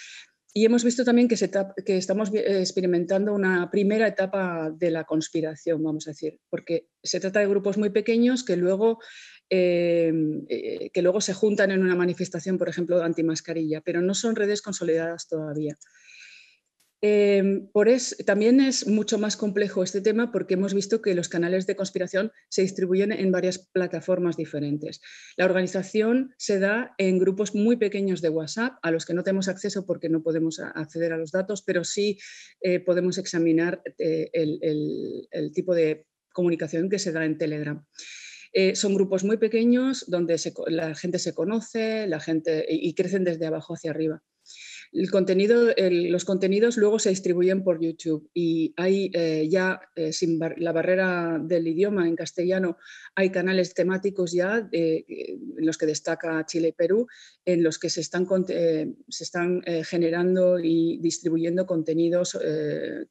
Y hemos visto también que, que estamos experimentando una primera etapa de la conspiración, vamos a decir, porque se trata de grupos muy pequeños que luego em, eh, que luego se juntan en una manifestación, por ejemplo, antimascarilla, pero no son redes consolidadas todavía. Em, por también es mucho más complejo este tema porque hemos visto que los canales de conspiración se distribuyen en varias plataformas diferentes. La organización se da en grupos muy pequeños de WhatsApp a los que no tenemos acceso porque no podemos acceder a los datos, pero sí eh, podemos examinar eh, el, tipo de comunicación que se da en Telegram. Eh, son grupos muy pequeños donde la gente se conoce la gente, y, crecen desde abajo hacia arriba contenido, los contenidos luego se distribuyen por YouTube y hay eh, ya, eh, sin la barrera del idioma en castellano, hay canales temáticos ya eh, en los que destaca Chile y Perú, en los que se están, generando y distribuyendo contenidos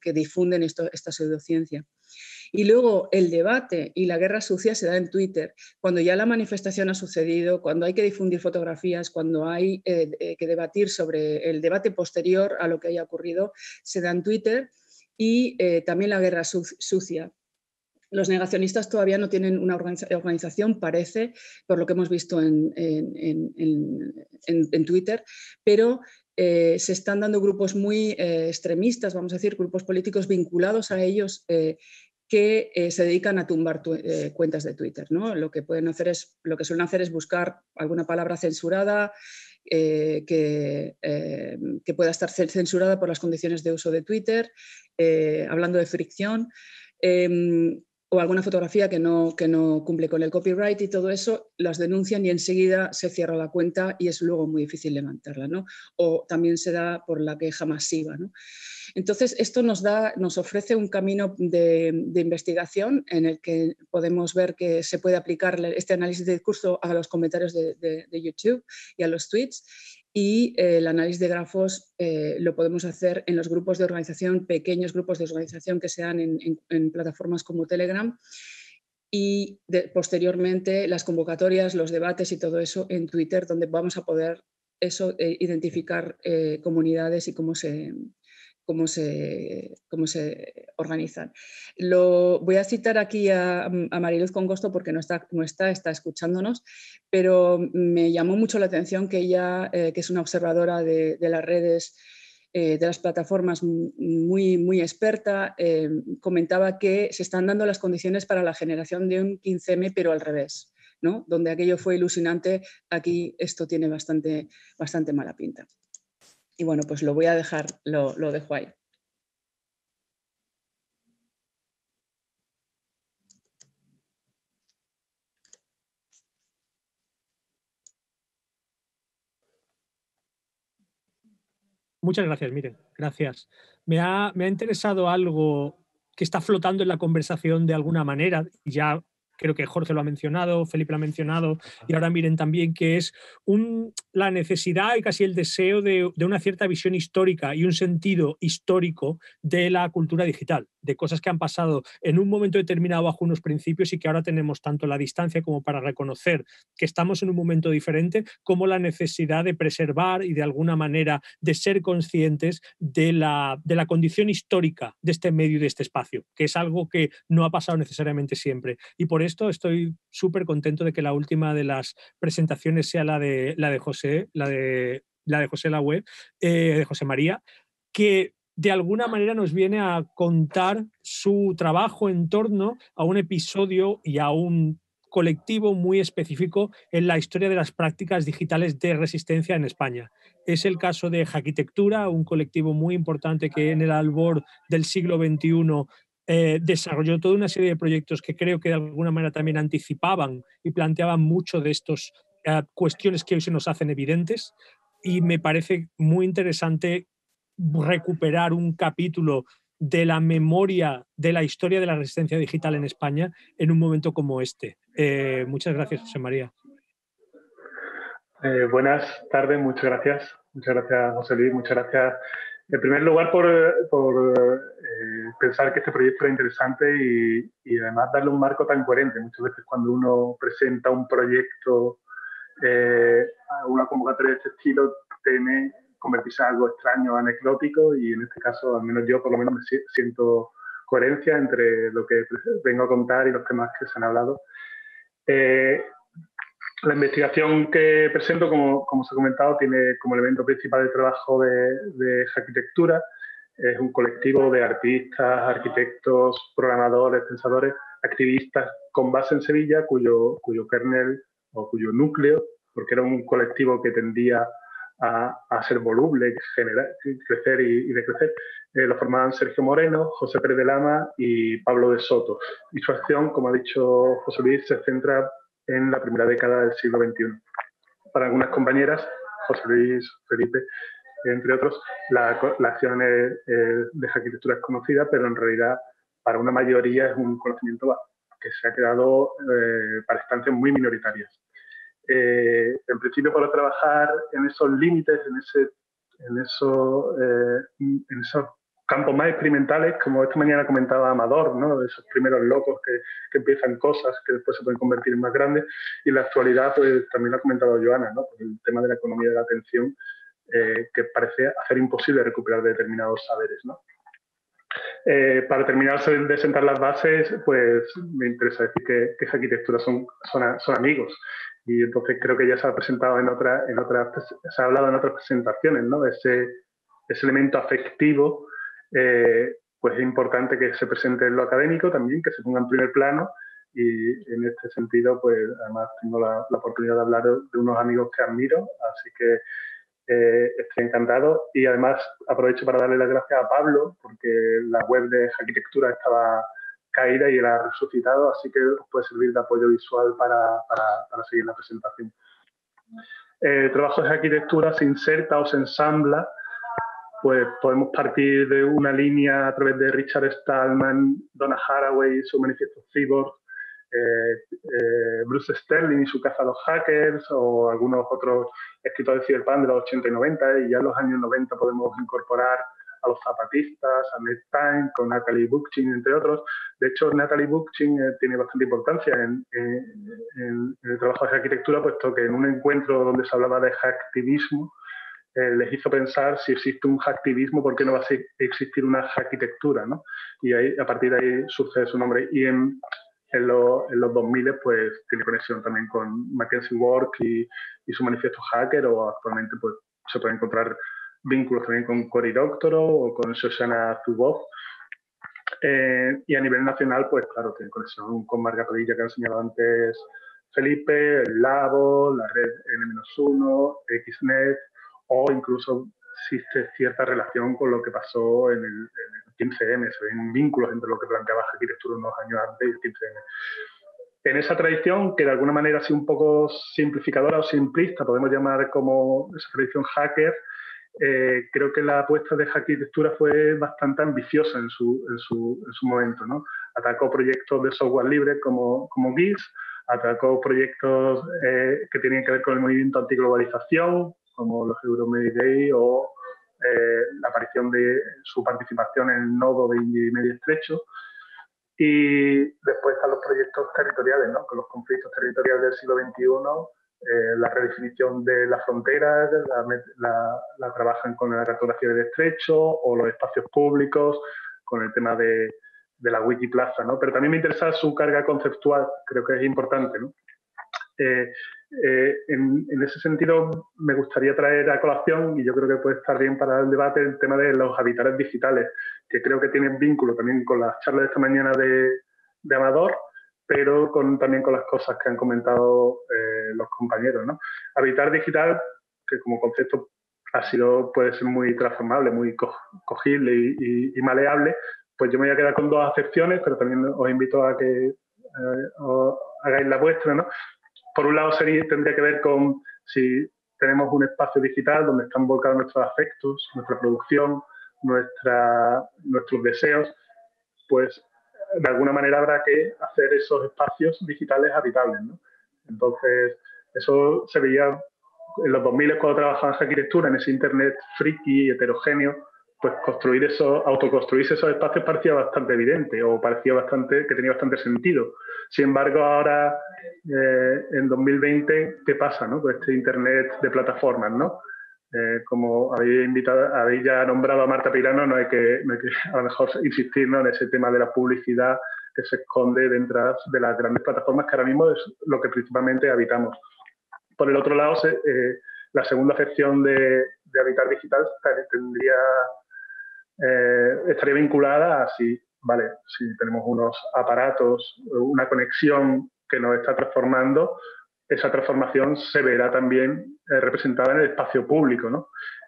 que difunden esta pseudociencia. Y luego el debate y la guerra sucia se da en Twitter, cuando ya la manifestación ha sucedido, cuando hay que difundir fotografías, cuando hay eh, que debatir sobre el debate posterior a lo que haya ocurrido, se da en Twitter y eh, también la guerra sucia. Los negacionistas todavía no tienen una organización, parece, por lo que hemos visto en, en, en, en Twitter, pero eh, se están dando grupos muy extremistas, vamos a decir, grupos políticos vinculados a ellos que eh, se dedican a tumbar eh, cuentas de Twitter. ¿no? Lo que pueden hacer es, lo que suelen hacer es buscar alguna palabra censurada eh, que, pueda estar censurada por las condiciones de uso de Twitter, hablando de fricción. Em, o alguna fotografía que no, que no cumple con el copyright y todo eso, las denuncian y enseguida se cierra la cuenta y es luego muy difícil levantarla, ¿no? O también se da por la queja masiva, ¿no? Entonces, esto nos, da, nos ofrece un camino de, investigación en el que podemos ver que se puede aplicar este análisis de discurso a los comentarios de YouTube y a los tweets y eh, el análisis de grafos eh, lo podemos hacer en los grupos de organización, pequeños grupos de organización que sean en, en, plataformas como Telegram y posteriormente las convocatorias, los debates y todo eso en Twitter, donde vamos a poder eso, eh, identificar comunidades y cómo se, cómo se, cómo se organizan. Lo, voy a citar aquí a, a Mariluz Congosto porque no está, no está, está escuchándonos, pero me llamó mucho la atención que ella, eh, que es una observadora de, las redes, eh, de las plataformas muy, muy experta, eh, comentaba que se están dando las condiciones para la generación de un 15M, pero al revés. ¿no? Donde aquello fue ilusionante, aquí esto tiene bastante, bastante mala pinta. Y bueno, pues lo voy a dejar, lo, dejo ahí. Muchas gracias, miren, gracias. Me ha, me ha, interesado algo que está flotando en la conversación de alguna manera, ya creo que Jorge lo ha mencionado, Felipe lo ha mencionado, y ahora miren también que es la necesidad y casi el deseo de, una cierta visión histórica y un sentido histórico de la cultura digital de cosas que han pasado en un momento determinado bajo unos principios y que ahora tenemos tanto la distancia como para reconocer que estamos en un momento diferente, como la necesidad de preservar y de alguna manera de ser conscientes de la, de la condición histórica de este medio y de este espacio, que es algo que no ha pasado necesariamente siempre. Y por esto estoy súper contento de que la última de las presentaciones sea la de, la de José, la de, la de José la eh, de José María, que de alguna manera nos viene a contar su trabajo en torno a un episodio y a un colectivo muy específico en la historia de las prácticas digitales de resistencia en España. Es el caso de Jaquitectura, un colectivo muy importante que en el albor del siglo XXI eh, desarrolló toda una serie de proyectos que creo que de alguna manera también anticipaban y planteaban mucho de estas eh, cuestiones que hoy se nos hacen evidentes. Y me parece muy interesante recuperar un capítulo de la memoria de la historia de la resistencia digital en España en un momento como este. Eh, muchas gracias, José María. Eh, buenas tardes, muchas gracias. Muchas gracias, José Luis. Muchas gracias, en primer lugar, por, eh, pensar que este proyecto era interesante y, además darle un marco tan coherente. Muchas veces cuando uno presenta un proyecto, a una convocatoria de este estilo, tiene convertirse en algo extraño, anecdótico, y en este caso, al menos yo por lo menos me siento coherencia entre lo que vengo a contar y los temas que se han hablado. Eh, la investigación que presento, como, como os he comentado, tiene como elemento principal el trabajo de, de arquitectura. Es un colectivo de artistas, arquitectos, programadores, pensadores, activistas con base en Sevilla, cuyo, cuyo kernel o cuyo núcleo, porque era un colectivo que tendía a, ser voluble, crecer y, decrecer. Eh, lo formaban Sergio Moreno, José Pérez de Lama y Pablo de Soto. Y su acción, como ha dicho José Luis, se centra en la primera década del siglo XXI. Para algunas compañeras, José Luis, Felipe, entre otros, la, acción de arquitectura es conocida, pero en realidad para una mayoría es un conocimiento que se ha quedado eh, para estancias muy minoritarias. Eh, en principio para trabajar en esos límites, en, ese, en, eso, eh, en esos campos más experimentales, como esta mañana comentaba Amador, de esos primeros locos que, empiezan cosas que después se pueden convertir en más grandes. Y la actualidad, pues también lo ha comentado Joana, el tema de la economía de la atención, eh, que parece hacer imposible recuperar determinados saberes. para terminar de sentar las bases, pues me interesa decir que, esa arquitectura son, son amigos y entonces creo que ya se ha presentado en otra en otras, se ha hablado en otras presentaciones, ¿no? Ese, ese elemento afectivo, eh, pues es importante que se presente en lo académico también, que se ponga en primer plano. Y en este sentido, pues además tengo la, oportunidad de hablar de unos amigos que admiro, así que eh, estoy encantado. Y además aprovecho para darle las gracias a Pablo, porque la web de arquitectura estaba caída y la ha resucitado, así que puede servir de apoyo visual para, seguir la presentación. Eh, trabajos de arquitectura se inserta o se ensambla, pues podemos partir de una línea a través de Richard Stallman, Donna Haraway, y su manifiesto Cibor, eh, eh, Bruce Sterling y su caza a los hackers o algunos otros escritores de cyberpunk de los 80 y 90 y ya en los años 90 podemos incorporar a los zapatistas, a Ned con Natalie Bookchin, entre otros. De hecho, Natalie Bookchin eh, tiene bastante importancia en, el trabajo de arquitectura, puesto que en un encuentro donde se hablaba de hacktivismo, eh, les hizo pensar si existe un hacktivismo, ¿por qué no va a existir una arquitectura? Y ahí, a partir de ahí sucede su nombre. Y en, en, los 2000 pues tiene conexión también con Mackenzie Work y, y, su manifiesto hacker o actualmente pues se puede encontrar vínculos también con Cory Doctorow o con Susana Zuboff. Eh, y a nivel nacional, pues claro, tiene conexión con Marga Villa que ha enseñado antes Felipe, el Labo, la red N-1, XNet, o incluso existe cierta relación con lo que pasó en el, 15M, se ven vínculos entre lo que planteaba arquitectura unos años antes y el 15M. En esa tradición, que de alguna manera ha sido un poco simplificadora o simplista, podemos llamar como esa tradición hacker, eh, creo que la apuesta de arquitectura fue bastante ambiciosa en su, momento. Atacó proyectos de software libre como, como GIS, atacó proyectos eh, que tenían que ver con el movimiento antiglobalización, como los Day o eh, la aparición de su participación en el nodo de India y Medio Estrecho. Y después están los proyectos territoriales, con los conflictos territoriales del siglo XXI eh, la redefinición de las fronteras, la, trabajan con la cartografía de estrecho o los espacios públicos, con el tema de, la Wikiplaza, ¿no? Pero también me interesa su carga conceptual, creo que es importante, eh, eh, en, ese sentido, me gustaría traer a colación, y yo creo que puede estar bien para el debate, el tema de los habitantes digitales, que creo que tienen vínculo también con las charlas de esta mañana de, de Amador, pero con, también con las cosas que han comentado eh, los compañeros. Habitar digital, que como concepto ha sido, puede ser muy transformable, muy cogible y, maleable, pues yo me voy a quedar con dos acepciones, pero también os invito a que eh, hagáis la vuestra. Por un lado, sería, tendría que ver con si tenemos un espacio digital donde están volcados nuestros afectos, nuestra producción, nuestros deseos, pues de alguna manera habrá que hacer esos espacios digitales habitables. ¿no? Entonces, eso se veía en los 2000 cuando trabajaba en arquitectura, en ese Internet friki, heterogéneo, pues construir esos, autoconstruirse esos espacios parecía bastante evidente o parecía bastante que tenía bastante sentido. Sin embargo, ahora eh, en 2020, ¿qué pasa, Con este Internet de plataformas, ¿no? Eh, como habéis, invitado, habéis ya nombrado a Marta Pirano, no hay que, a lo mejor insistir en ese tema de la publicidad que se esconde dentro de las grandes plataformas, que ahora mismo es lo que principalmente habitamos. Por el otro lado, eh, la segunda sección de, de habitar digital tendría, eh, estaría vinculada a vale, si tenemos unos aparatos, una conexión que nos está transformando, esa transformación se verá también eh, representada en el espacio público, ¿no?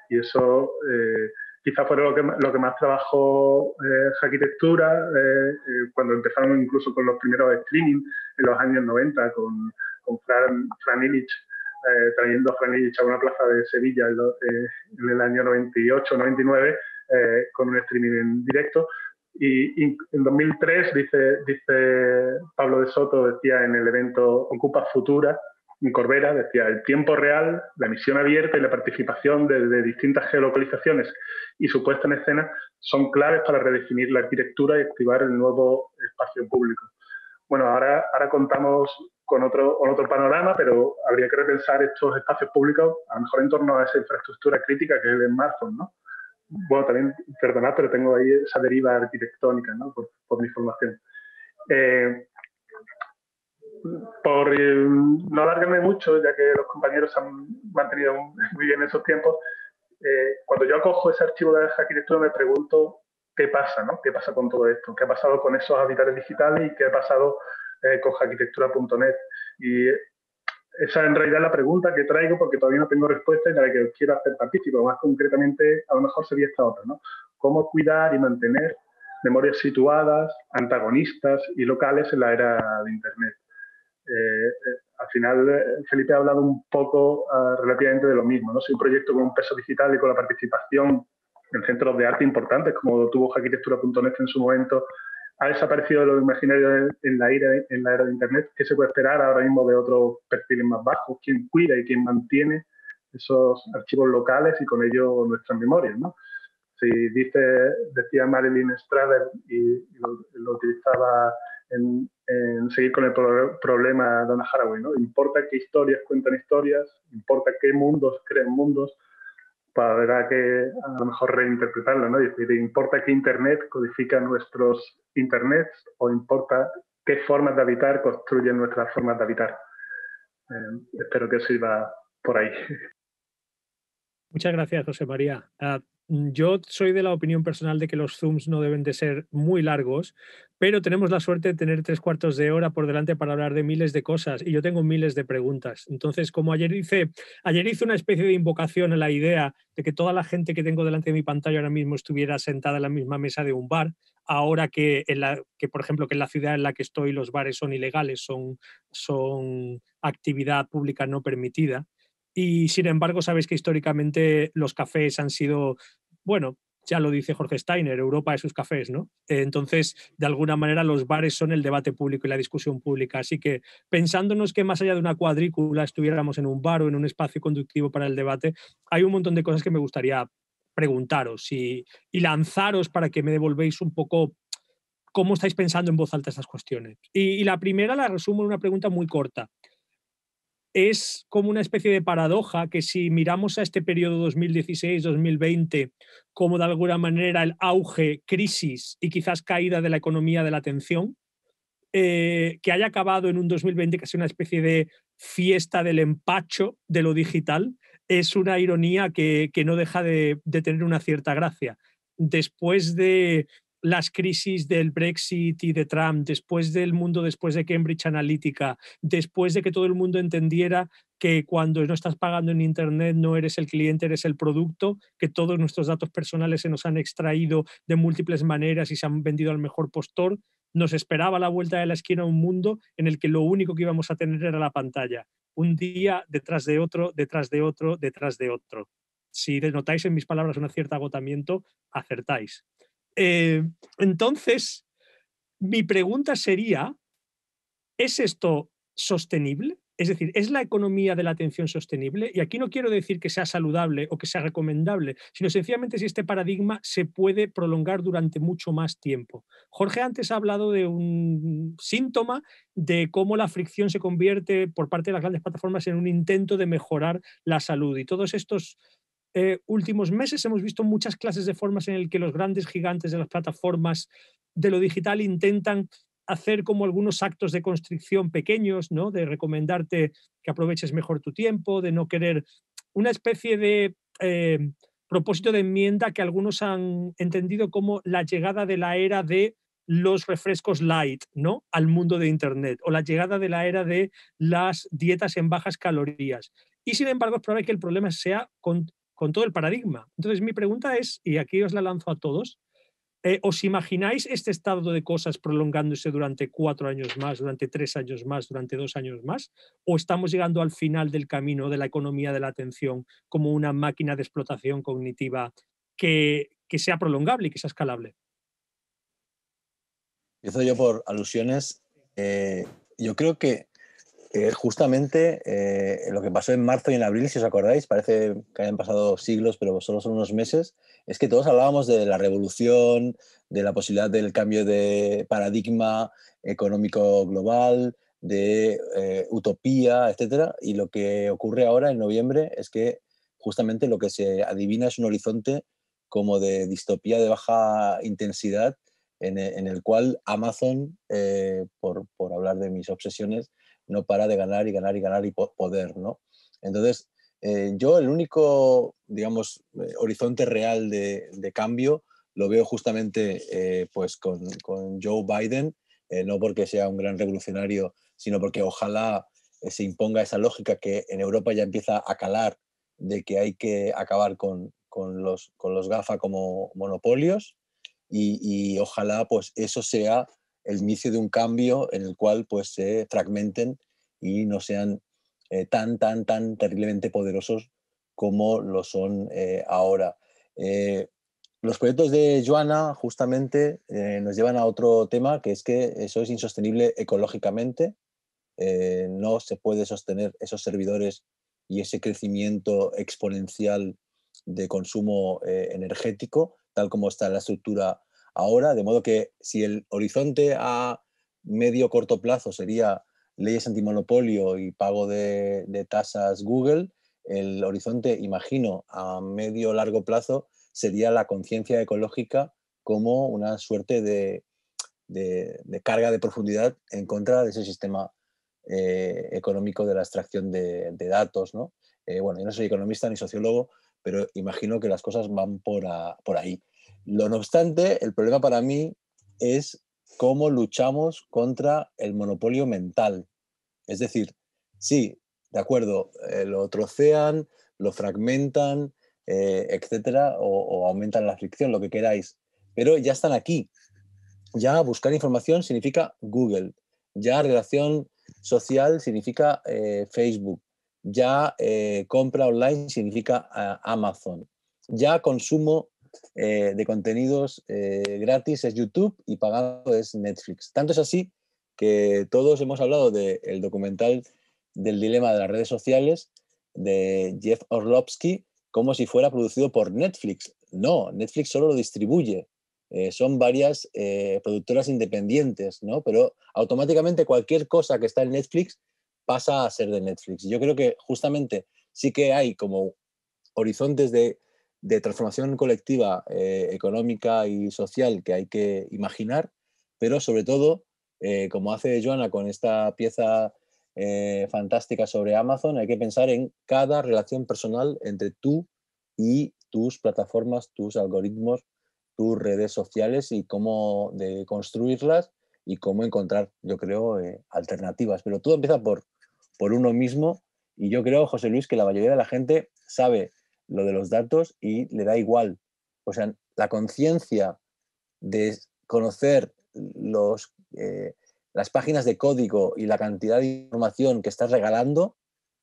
Y eso eh, quizá fue lo que, lo que más trabajó eh, arquitectura, eh, eh, cuando empezaron incluso con los primeros streaming en los años 90, con, con Fran, Illich, trayendo a Fran Illich a una plaza de Sevilla en, el año 98, 99, con un streaming en directo. Y, en 2003, dice, dice Pablo de Soto, decía en el evento Ocupa Futura, Corbera decía, el tiempo real, la emisión abierta y la participación de, distintas geolocalizaciones y su puesta en escena son claves para redefinir la arquitectura y activar el nuevo espacio público. Bueno, ahora, ahora contamos con otro, otro panorama, pero habría que repensar estos espacios públicos, a lo mejor en torno a esa infraestructura crítica que es el smartphone, ¿no? Bueno, también, perdonad, pero tengo ahí esa deriva arquitectónica, ¿no? Por, mi formación. Eh, por eh, no alargarme mucho, ya que los compañeros han mantenido muy bien esos tiempos, eh, cuando yo acojo ese archivo de arquitectura me pregunto qué pasa, ¿no? ¿Qué pasa con todo esto? ¿Qué ha pasado con esos hábitats digitales y qué ha pasado eh, con arquitectura.net? Y esa en realidad es la pregunta que traigo porque todavía no tengo respuesta y la que os quiero hacer partícipe. Más concretamente, a lo mejor sería esta otra, ¿no? ¿Cómo cuidar y mantener memorias situadas, antagonistas y locales en la era de Internet? Eh, eh, al final eh, Felipe ha hablado un poco ah, relativamente de lo mismo. ¿no? Si un proyecto con un peso digital y con la participación en centros de arte importantes, como tuvo arquitectura.net en su momento, ha desaparecido de lo imaginario en la, era, en la era de Internet. ¿Qué se puede esperar ahora mismo de otros perfiles más bajos? ¿Quién cuida y quién mantiene esos archivos locales y con ello nuestras memorias? ¿no? Si dice, decía Marilyn Strader y, lo, lo utilizaba en, seguir con el problema de Donna Haraway, ¿no? Importa qué historias cuentan historias, importa qué mundos crean mundos, para pues ver a qué a lo mejor reinterpretarlo, ¿no? Es decir, importa qué Internet codifica nuestros Internets o importa qué formas de habitar construyen nuestras formas de habitar. Eh, espero que sirva por ahí. Muchas gracias, José María. Ah, Mm, yo soy de la opinión personal de que los zooms no deben de ser muy largos, pero tenemos la suerte de tener tres cuartos de hora por delante para hablar de miles de cosas y yo tengo miles de preguntas. Entonces, como ayer hice, ayer hice una especie de invocación a la idea de que toda la gente que tengo delante de mi pantalla ahora mismo estuviera sentada en la misma mesa de un bar, ahora que, en la, que por ejemplo, que en la ciudad en la que estoy los bares son ilegales, son, son actividad pública no permitida. Y sin embargo, sabéis que históricamente los cafés han sido, bueno, ya lo dice Jorge Steiner, Europa es sus cafés, ¿no? Entonces, de alguna manera, los bares son el debate público y la discusión pública. Así que, pensándonos que más allá de una cuadrícula estuviéramos en un bar o en un espacio conductivo para el debate, hay un montón de cosas que me gustaría preguntaros y, lanzaros para que me devolvéis un poco cómo estáis pensando en voz alta esas cuestiones. y la primera la resumo en una pregunta muy corta es como una especie de paradoja que si miramos a este periodo 2016-2020 como de alguna manera el auge, crisis y quizás caída de la economía de la atención, eh, que haya acabado en un 2020 casi una especie de fiesta del empacho de lo digital, es una ironía que, no deja de tener una cierta gracia. Después de las crisis del Brexit y de Trump, después del mundo, después de Cambridge Analytica, después de que todo el mundo entendiera que cuando no estás pagando en Internet no eres el cliente, eres el producto, que todos nuestros datos personales se nos han extraído de múltiples maneras y se han vendido al mejor postor, nos esperaba la vuelta de la esquina un mundo en el que lo único que íbamos a tener era la pantalla, un día detrás de otro, detrás de otro, detrás de otro. Si notáis en mis palabras un cierto agotamiento, acertáis eh, entonces, mi pregunta sería, ¿es esto sostenible? Es decir, ¿es la economía de la atención sostenible? Y aquí no quiero decir que sea saludable o que sea recomendable, sino sencillamente si este paradigma se puede prolongar durante mucho más tiempo. Jorge antes ha hablado de un síntoma de cómo la fricción se convierte por parte de las grandes plataformas en un intento de mejorar la salud y todos estos eh, últimos meses hemos visto muchas clases de formas en las que los grandes gigantes de las plataformas de lo digital intentan hacer como algunos actos de constricción pequeños, ¿no? De recomendarte que aproveches mejor tu tiempo, de no querer una especie de eh, propósito de enmienda que algunos han entendido como la llegada de la era de los refrescos light, ¿no? Al mundo de Internet o la llegada de la era de las dietas en bajas calorías. Y sin embargo, es probable que el problema sea con con todo el paradigma. Entonces, mi pregunta es, y aquí os la lanzo a todos, eh, ¿os imagináis este estado de cosas prolongándose durante cuatro años más, durante tres años más, durante dos años más? ¿O estamos llegando al final del camino de la economía de la atención como una máquina de explotación cognitiva que, sea prolongable y que sea escalable? Empiezo yo por alusiones. Eh, yo creo que justamente eh, lo que pasó en marzo y en abril, si os acordáis, parece que hayan pasado siglos, pero solo son unos meses, es que todos hablábamos de la revolución, de la posibilidad del cambio de paradigma económico global, de eh, utopía, etcétera, y lo que ocurre ahora en noviembre es que justamente lo que se adivina es un horizonte como de distopía de baja intensidad en, el cual Amazon, eh, por, hablar de mis obsesiones, no para de ganar y ganar y ganar y poder, ¿no? Entonces, eh, yo el único, digamos, eh, horizonte real de, cambio lo veo justamente eh, pues con, con, Joe Biden, no porque sea un gran revolucionario, sino porque ojalá se imponga esa lógica que en Europa ya empieza a calar de que hay que acabar con, los, con los GAFA como monopolios y, y ojalá pues eso sea el inicio de un cambio en el cual pues se fragmenten y no sean eh, tan, tan, tan terriblemente poderosos como lo son eh, ahora. Eh, los proyectos de Joana justamente nos llevan a otro tema, que es que eso es insostenible ecológicamente. no se puede sostener esos servidores y ese crecimiento exponencial de consumo energético, tal como está la estructura ahora, de modo que si el horizonte a medio corto plazo sería leyes antimonopolio y pago de, tasas Google, el horizonte, imagino, a medio largo plazo sería la conciencia ecológica como una suerte de, carga de profundidad en contra de ese sistema eh, económico de la extracción de, datos. Eh, bueno, yo no soy economista ni sociólogo, pero imagino que las cosas van por ahí. Lo no obstante, el problema para mí es cómo luchamos contra el monopolio mental. Es decir, sí, de acuerdo, eh, lo trocean, lo fragmentan, eh, etcétera, o, aumentan la fricción, lo que queráis, pero ya están aquí. Ya buscar información significa Google, ya relación social significa eh, Facebook, ya compra online significa Amazon, ya consumo eh, de contenidos eh, gratis es YouTube y pagado es Netflix. Tanto es así que todos hemos hablado del documental del dilema de las redes sociales de Jeff Orlovsky como si fuera producido por Netflix. No, Netflix solo lo distribuye. Eh, son varias productoras independientes, ¿no? Pero automáticamente cualquier cosa que está en Netflix pasa a ser de Netflix. Yo creo que justamente sí que hay como horizontes de de transformación colectiva, eh, económica y social que hay que imaginar, pero sobre todo, eh, como hace Joana con esta pieza eh, fantástica sobre Amazon, hay que pensar en cada relación personal entre tú y tus plataformas, tus algoritmos, tus redes sociales y cómo de construirlas y cómo encontrar, yo creo, alternativas. Pero todo empieza por, por uno mismo y yo creo, José Luis, que la mayoría de la gente sabe lo de los datos y le da igual. O sea, la conciencia de conocer los, eh, las páginas de código y la cantidad de información que estás regalando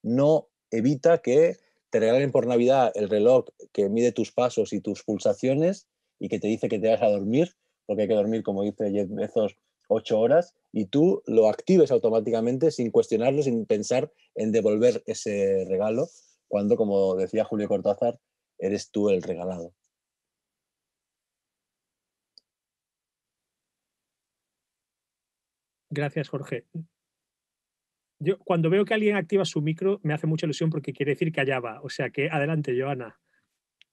no evita que te regalen por Navidad el reloj que mide tus pasos y tus pulsaciones y que te dice que te vas a dormir, porque hay que dormir, como dice Jeff Bezos, ocho horas, y tú lo actives automáticamente sin cuestionarlo, sin pensar en devolver ese regalo cuando, como decía Julio Cortázar, eres tú el regalado. Gracias, Jorge. Yo cuando veo que alguien activa su micro, me hace mucha ilusión porque quiere decir que allá va. O sea que adelante, Joana.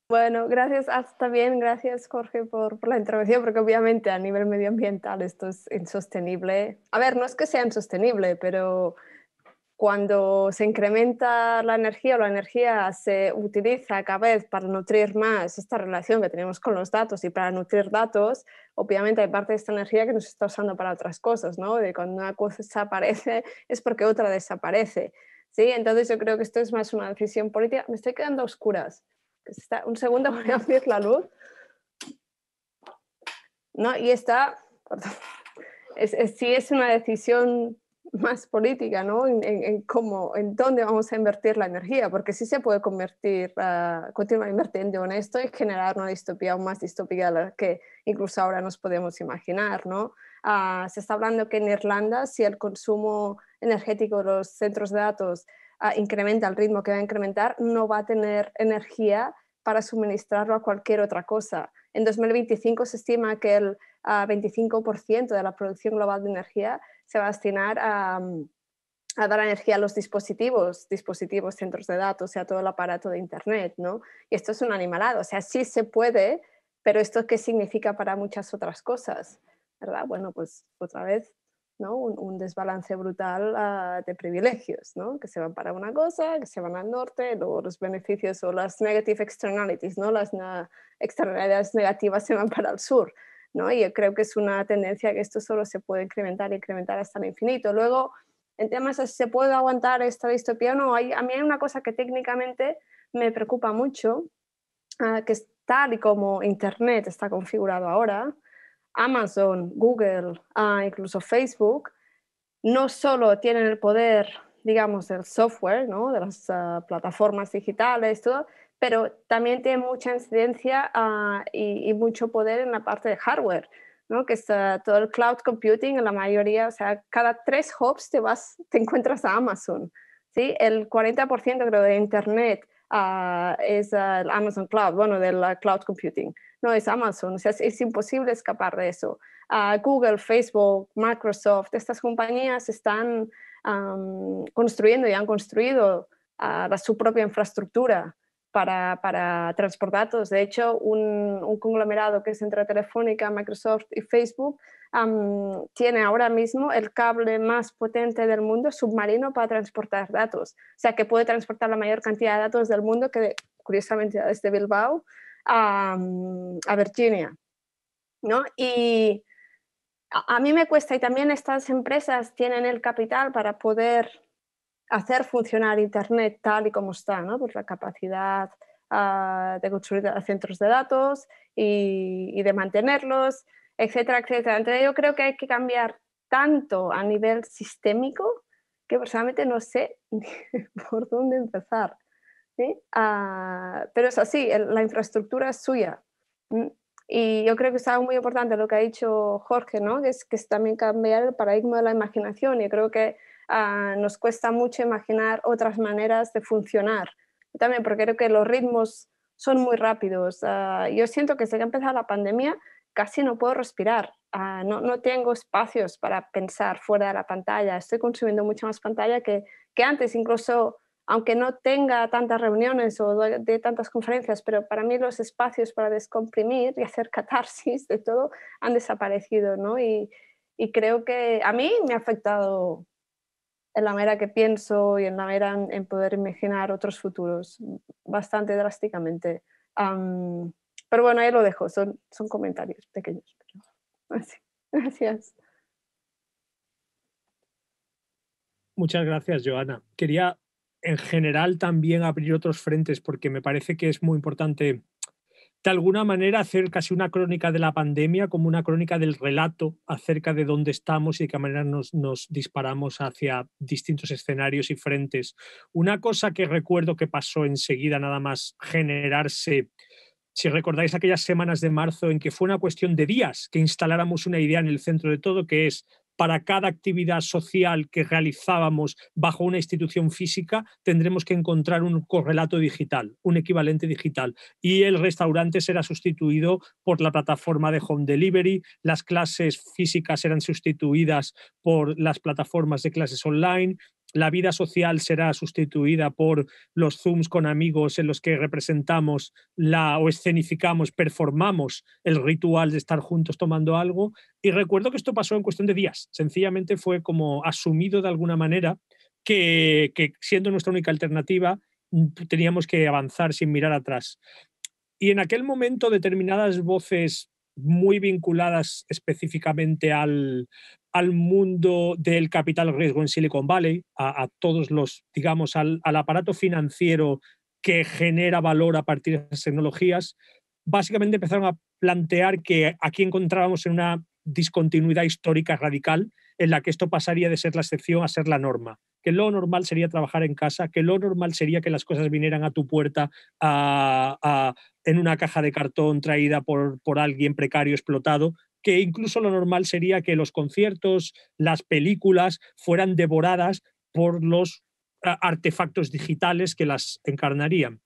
Bueno, gracias hasta ah, bien. gracias Jorge por, por, la intervención, porque obviamente a nivel medioambiental esto es insostenible. A ver, no es que sea insostenible, pero cuando se incrementa la energía o la energía se utiliza cada vez para nutrir más esta relación que tenemos con los datos y para nutrir datos, obviamente hay parte de esta energía que nos está usando para otras cosas, ¿no? De cuando una cosa aparece es porque otra desaparece, ¿sí? Entonces yo creo que esto es más una decisión política. Me estoy quedando a oscuras. un segundo voy a abrir la luz. ¿No? Y está... Es, es, sí es una decisión más política, ¿no? En, cómo, en dónde vamos a invertir la energía, porque sí se puede convertir, ah, continuar invirtiendo en esto y generar una distopía aún más distópica la que incluso ahora nos podemos imaginar, ¿no? Ah, se está hablando que en Irlanda, si el consumo energético de los centros de datos ah, incrementa al ritmo que va a incrementar, no va a tener energía para suministrarlo a cualquier otra cosa. En 2025 se estima que el 25% de la producción global de energía se va a destinar a, dar energía a los dispositivos, dispositivos, centros de datos, o sea, todo el aparato de Internet, ¿no? Y esto es un animalado, o sea, sí se puede, pero esto qué significa para muchas otras cosas, ¿verdad? Bueno, pues otra vez, ¿no? Un, desbalance brutal ah, de privilegios, ¿no? Que se van para una cosa, que se van al norte, luego los beneficios o las negative externalities, ¿no? Las externalidades negativas se van para el sur. Y yo creo que es una tendencia que esto solo se puede incrementar y incrementar hasta el infinito. Luego, en temas de si se puede aguantar esta distopía o no, hay, a mí hay una cosa que técnicamente me preocupa mucho, ah, que tal y como Internet está configurado ahora, Amazon, Google, ah, incluso Facebook, no solo tienen el poder digamos, del software, ¿no? de las ah, plataformas digitales, todo, pero también tiene mucha incidencia ah, y, mucho poder en la parte de hardware, ¿no? que es todo el cloud computing, en la mayoría, o sea, cada tres hubs te, vas, te encuentras a Amazon, ¿sí? el 40% creo de Internet. Ah, es el Amazon Cloud, bueno, del cloud computing, no es Amazon, o sea, es, es imposible escapar de eso. Google, Facebook, Microsoft, estas compañías están construyendo y han construido ah, su propia infraestructura para, transportar datos. De hecho, un, conglomerado que es entre Telefónica, Microsoft y Facebook tiene ahora mismo el cable más potente del mundo submarino para transportar datos. O sea, que puede transportar la mayor cantidad de datos del mundo, que curiosamente desde Bilbao a, a Virginia. ¿no? Y, a mí me cuesta y también estas empresas tienen el capital para poder hacer funcionar Internet tal y como está, ¿no? Pues la capacidad ah, de construir centros de datos y, de mantenerlos, etcétera, etcétera. Entonces yo creo que hay que cambiar tanto a nivel sistémico que personalmente no sé por dónde empezar. Ah, pero es así, la infraestructura es suya. Mm, y yo creo que estaba muy importante lo que ha dicho Jorge, ¿no? que, es, que también cambiar el paradigma de la imaginación. Y creo que ah, nos cuesta mucho imaginar otras maneras de funcionar. también porque creo que los ritmos son muy rápidos. Ah, yo siento que desde que ha empezado la pandemia casi no puedo respirar. Ah, no, tengo espacios para pensar fuera de la pantalla. Estoy consumiendo mucha más pantalla que, que antes. Incluso aunque no tenga tantas reuniones o de tantas conferencias, pero para mí los espacios para descomprimir y hacer catarsis de todo han desaparecido, ¿no? Y, creo que a mí me ha afectado en la manera que pienso y en la manera en, poder imaginar otros futuros bastante drásticamente. pero bueno, ahí lo dejo, son, son comentarios pequeños. Gracias. Muchas gracias, Joana. Quería en general también abrir otros frentes, porque me parece que es muy importante de alguna manera hacer casi una crónica de la pandemia, como una crónica del relato acerca de dónde estamos y de qué manera nos, nos, disparamos hacia distintos escenarios y frentes. Una cosa que recuerdo que pasó enseguida nada más generarse, si recordáis aquellas semanas de marzo en que fue una cuestión de días que instaláramos una idea en el centro de todo, que es para cada actividad social que realizábamos bajo una institución física, tendremos que encontrar un correlato digital, un equivalente digital. Y el restaurante será sustituido por la plataforma de home delivery, las clases físicas serán sustituidas por las plataformas de clases online, la vida social será sustituida por los Zooms con amigos en los que representamos la, o escenificamos, performamos el ritual de estar juntos tomando algo. Y recuerdo que esto pasó en cuestión de días. Sencillamente fue como asumido de alguna manera que siendo nuestra única alternativa teníamos que avanzar sin mirar atrás. Y en aquel momento determinadas voces muy vinculadas específicamente al, al mundo del capital riesgo en Silicon Valley, a, todos los, digamos, al, aparato financiero que genera valor a partir de esas tecnologías, básicamente empezaron a plantear que aquí encontrábamos una discontinuidad histórica radical en la que esto pasaría de ser la excepción a ser la norma, que lo normal sería trabajar en casa, que lo normal sería que las cosas vinieran a tu puerta en una caja de cartón traída por, por alguien precario, explotado, que incluso lo normal sería que los conciertos, las películas fueran devoradas por los ah, artefactos digitales que las encarnarían.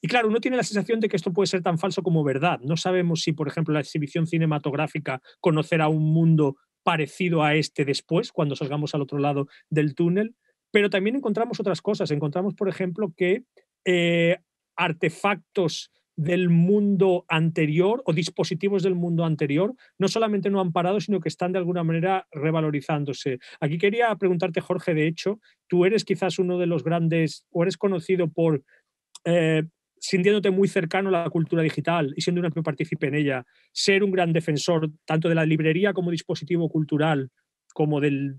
Y claro, uno tiene la sensación de que esto puede ser tan falso como verdad. No sabemos si, por ejemplo, la exhibición cinematográfica conocerá un mundo parecido a este después, cuando salgamos al otro lado del túnel, pero también encontramos otras cosas. Encontramos, por ejemplo, que eh, artefactos del mundo anterior o dispositivos del mundo anterior no solamente no han parado, sino que están de alguna manera revalorizándose. Aquí quería preguntarte, Jorge, de hecho, tú eres quizás uno de los grandes o eres conocido por... Eh, sintiéndote muy cercano a la cultura digital y siendo un que participe en ella, ser un gran defensor tanto de la librería como dispositivo cultural, como del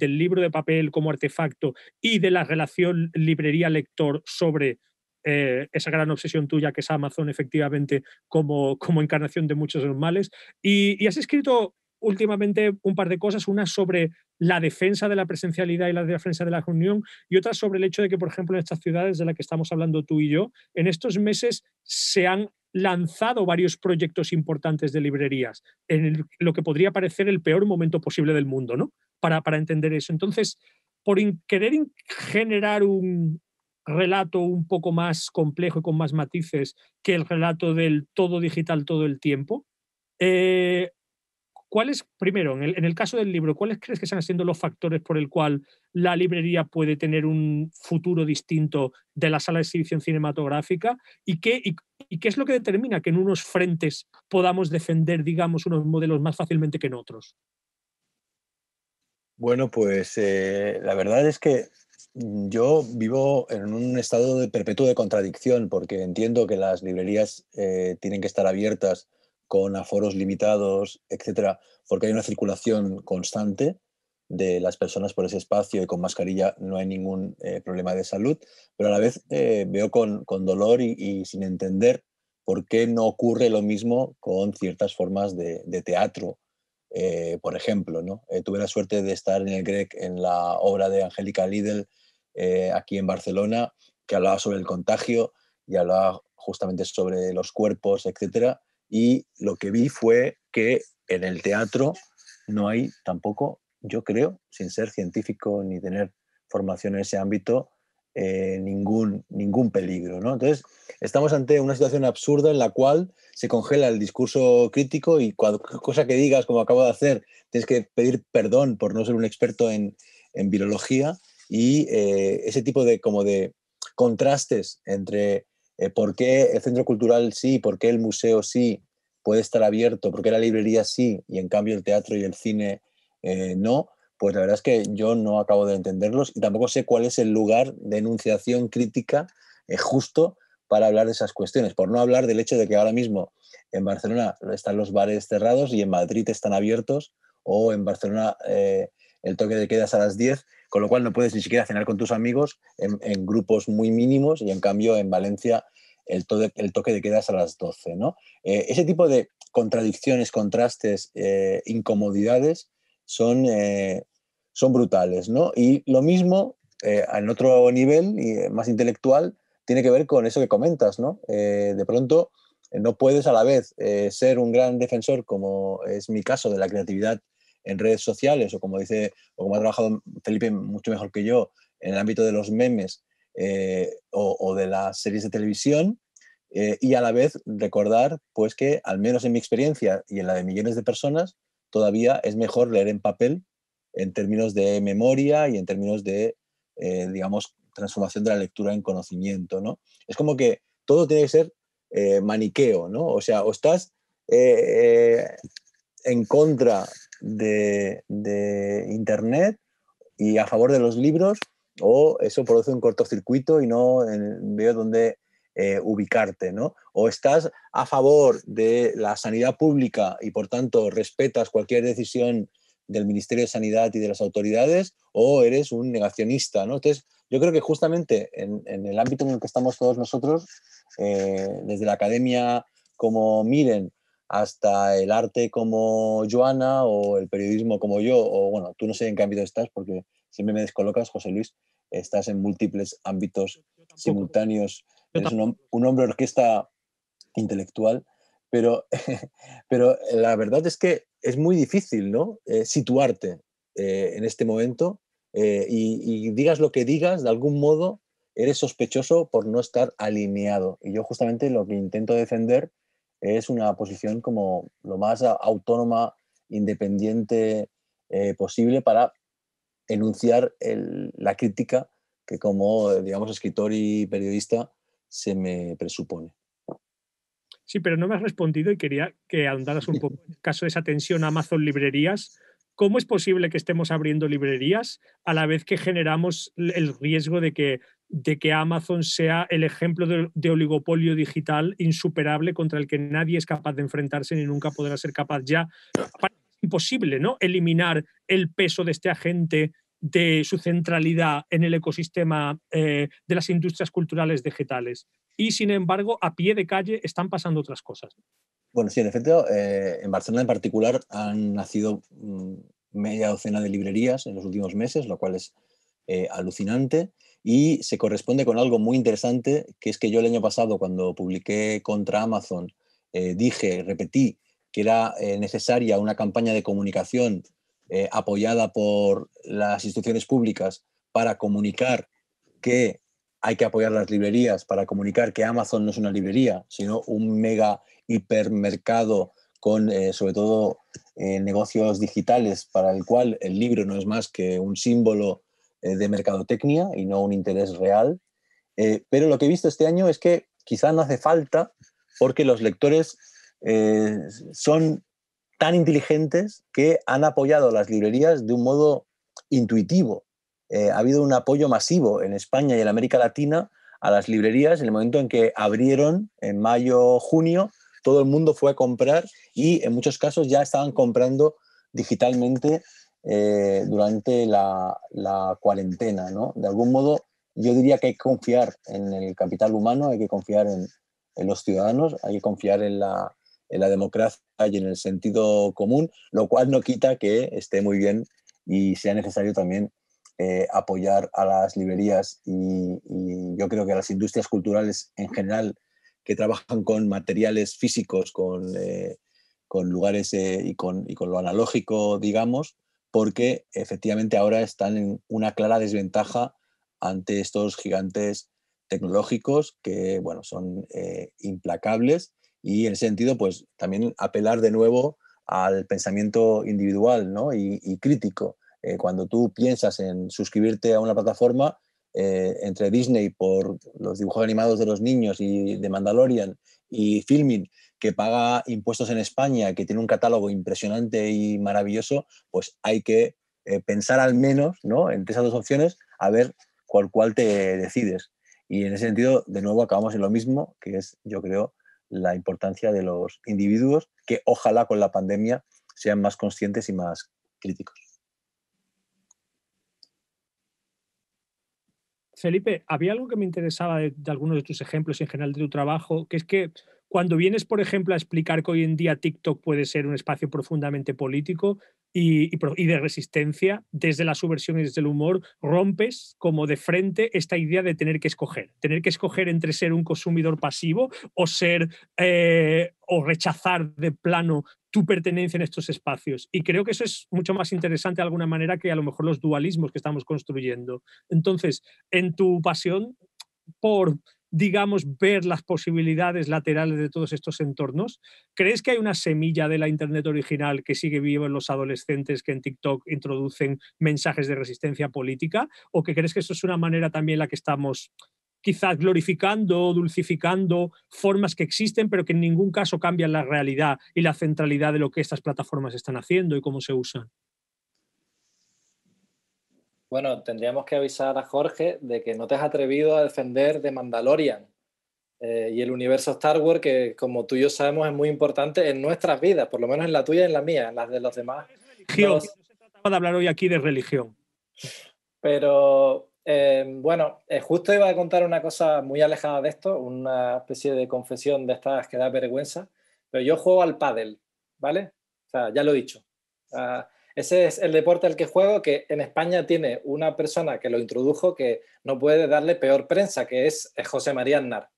libro de papel como artefacto y de la relación librería-lector sobre eh, esa gran obsesión tuya que es Amazon efectivamente como, como encarnación de muchos males. Y, has escrito últimamente un par de cosas, una sobre la defensa de la presencialidad y la defensa de la reunión y otra sobre el hecho de que, por ejemplo, en estas ciudades de las que estamos hablando tú y yo, en estos meses se han lanzado varios proyectos importantes de librerías en lo que podría parecer el peor momento posible del mundo, ¿no? Para, entender eso. Entonces, por querer generar un, relato un poco más complejo y con más matices que el relato del todo digital todo el tiempo. Eh, ¿Cuáles, primero, en el, caso del libro, cuáles crees que están siendo los factores por el cual la librería puede tener un futuro distinto de la sala de exhibición cinematográfica? ¿Y qué, qué es lo que determina que en unos frentes podamos defender, digamos, unos modelos más fácilmente que en otros? Bueno, pues eh, la verdad es que yo vivo en un estado de perpetuo de contradicción porque entiendo que las librerías eh, tienen que estar abiertas con aforos limitados, etcétera, porque hay una circulación constante de las personas por ese espacio y con mascarilla no hay ningún eh, problema de salud, pero a la vez eh, veo con, con dolor y, sin entender por qué no ocurre lo mismo con ciertas formas de, teatro, por ejemplo. tuve la suerte de estar en el Grec en la obra de Angélica Lidl eh, aquí en Barcelona, que hablaba sobre el contagio y hablaba justamente sobre los cuerpos, etc. Y lo que vi fue que en el teatro no hay tampoco, yo creo, sin ser científico ni tener formación en ese ámbito, eh, ningún, ningún peligro. ¿no? Entonces, estamos ante una situación absurda en la cual se congela el discurso crítico y cualquier cosa que digas, como acabo de hacer, tienes que pedir perdón por no ser un experto en, en virología y eh, ese tipo de, como de contrastes entre eh, por qué el centro cultural sí, por qué el museo sí puede estar abierto, por qué la librería sí y en cambio el teatro y el cine eh, no, pues la verdad es que yo no acabo de entenderlos y tampoco sé cuál es el lugar de enunciación crítica justo para hablar de esas cuestiones, por no hablar del hecho de que ahora mismo en Barcelona están los bares cerrados y en Madrid están abiertos, o en Barcelona el toque de quedas a las 10, con lo cual no puedes ni siquiera cenar con tus amigos en, grupos muy mínimos y en cambio en Valencia el, el toque de quedas a las 12. ¿no? Eh, ese tipo de contradicciones, contrastes, eh, incomodidades son, eh, son brutales. ¿no? Y lo mismo, en otro nivel y más intelectual, tiene que ver con eso que comentas. ¿no? de pronto no puedes a la vez ser un gran defensor, como es mi caso, de la creatividad en redes sociales o como dice, o como ha trabajado Felipe mucho mejor que yo, en el ámbito de los memes eh, o, de las series de televisión. Eh, y a la vez recordar pues que al menos en mi experiencia y en la de millones de personas todavía es mejor leer en papel en términos de memoria y en términos de eh, digamos transformación de la lectura en conocimiento no es como que todo tiene que ser maniqueo no o sea o estás en contra de, Internet y a favor de los libros o eso produce un cortocircuito y no veo dónde eh, ubicarte, ¿no? O estás a favor de la sanidad pública y por tanto respetas cualquier decisión del Ministerio de Sanidad y de las autoridades, o eres un negacionista, ¿no? Entonces, yo creo que justamente en, el ámbito en el que estamos todos nosotros, eh, desde la academia como Miren, hasta el arte como Joana o el periodismo como yo, o bueno, tú no sé en qué ámbito estás porque siempre me descolocas, José Luis, estás en múltiples ámbitos simultáneos, eres un, hombre orquesta intelectual, pero, pero la verdad es que es muy difícil ¿no? Eh, situarte eh, en este momento eh, y digas lo que digas, de algún modo eres sospechoso por no estar alineado. Y yo justamente lo que intento defender es una posición como lo más autónoma, independiente eh, posible para enunciar la crítica que como, eh, digamos, escritor y periodista se me presupone. Sí, pero no me has respondido y quería que andaras un poco en el caso de esa tensión Amazon Librerías ¿Cómo es posible que estemos abriendo librerías a la vez que generamos el riesgo de que, de que Amazon sea el ejemplo de, oligopolio digital insuperable contra el que nadie es capaz de enfrentarse ni nunca podrá ser capaz ya? imposible, ¿no? Eliminar el peso de este agente de su centralidad en el ecosistema eh, de las industrias culturales digitales. Y sin embargo, a pie de calle están pasando otras cosas. Bueno, sí, en efecto, eh, en Barcelona en particular han nacido mm, media docena de librerías en los últimos meses, lo cual es eh, alucinante y se corresponde con algo muy interesante, que es que yo el año pasado, cuando publiqué contra Amazon, eh, dije, repetí, que era necesaria una campaña de comunicación apoyada por las instituciones públicas para comunicar que hay que apoyar las librerías para comunicar que Amazon no es una librería, sino un mega hipermercado con eh, sobre todo eh, negocios digitales para el cual el libro no es más que un símbolo eh, de mercadotecnia y no un interés real. pero lo que he visto este año es que quizá no hace falta porque los lectores son tan inteligentes que han apoyado las librerías de un modo intuitivo eh, ha habido un apoyo masivo en España y en América Latina a las librerías en el momento en que abrieron en mayo, junio, todo el mundo fue a comprar y en muchos casos ya estaban comprando digitalmente eh, durante la, cuarentena. De algún modo, yo diría que hay que confiar en el capital humano, hay que confiar en, los ciudadanos, hay que confiar en la, democracia y en el sentido común, lo cual no quita que esté muy bien y sea necesario también eh, apoyar a las librerías y, yo creo que a las industrias culturales en general que trabajan con materiales físicos, con, eh, lugares eh, y, con, lo analógico, digamos, porque efectivamente ahora están en una clara desventaja ante estos gigantes tecnológicos que, bueno, son implacables y en ese sentido, pues también apelar de nuevo al pensamiento individual ¿no? y crítico eh, cuando tú piensas en suscribirte a una plataforma, eh, entre Disney por los dibujos animados de los niños y de Mandalorian y Filmin, que paga impuestos en España, que tiene un catálogo impresionante y maravilloso, pues hay que eh, pensar al menos ¿no? entre esas dos opciones a ver cuál, cuál te decides. Y en ese sentido, de nuevo, acabamos en lo mismo, que es, yo creo, la importancia de los individuos que ojalá con la pandemia sean más conscientes y más críticos. Felipe, había algo que me interesaba de, algunos de tus ejemplos y en general de tu trabajo, que es que cuando vienes, por ejemplo, a explicar que hoy en día TikTok puede ser un espacio profundamente político, y, de resistencia, desde la subversión y desde el humor, rompes como de frente esta idea de tener que escoger, tener que escoger entre ser un consumidor pasivo o ser eh, o rechazar de plano tu pertenencia en estos espacios. Y creo que eso es mucho más interesante de alguna manera que a lo mejor los dualismos que estamos construyendo. Entonces, en tu pasión por digamos, ver las posibilidades laterales de todos estos entornos? ¿Crees que hay una semilla de la Internet original que sigue vivo en los adolescentes que en TikTok introducen mensajes de resistencia política? ¿O que crees que eso es una manera también en la que estamos quizás glorificando, dulcificando formas que existen, pero que en ningún caso cambian la realidad y la centralidad de lo que estas plataformas están haciendo y cómo se usan? Bueno, tendríamos que avisar a Jorge de que no te has atrevido a defender de Mandalorian eh, y el universo Star Wars, que como tú y yo sabemos es muy importante en nuestras vidas, por lo menos en la tuya y en la mía, en las de los demás. dios no se trataba de hablar hoy aquí de religión. Pero eh, bueno, eh, justo iba a contar una cosa muy alejada de esto, una especie de confesión de estas que da vergüenza, pero yo juego al pádel, ¿vale? O sea, ya lo he dicho. Ah, ese es el deporte al que juego, que en España tiene una persona que lo introdujo que no puede darle peor prensa, que es eh, José María Aznar.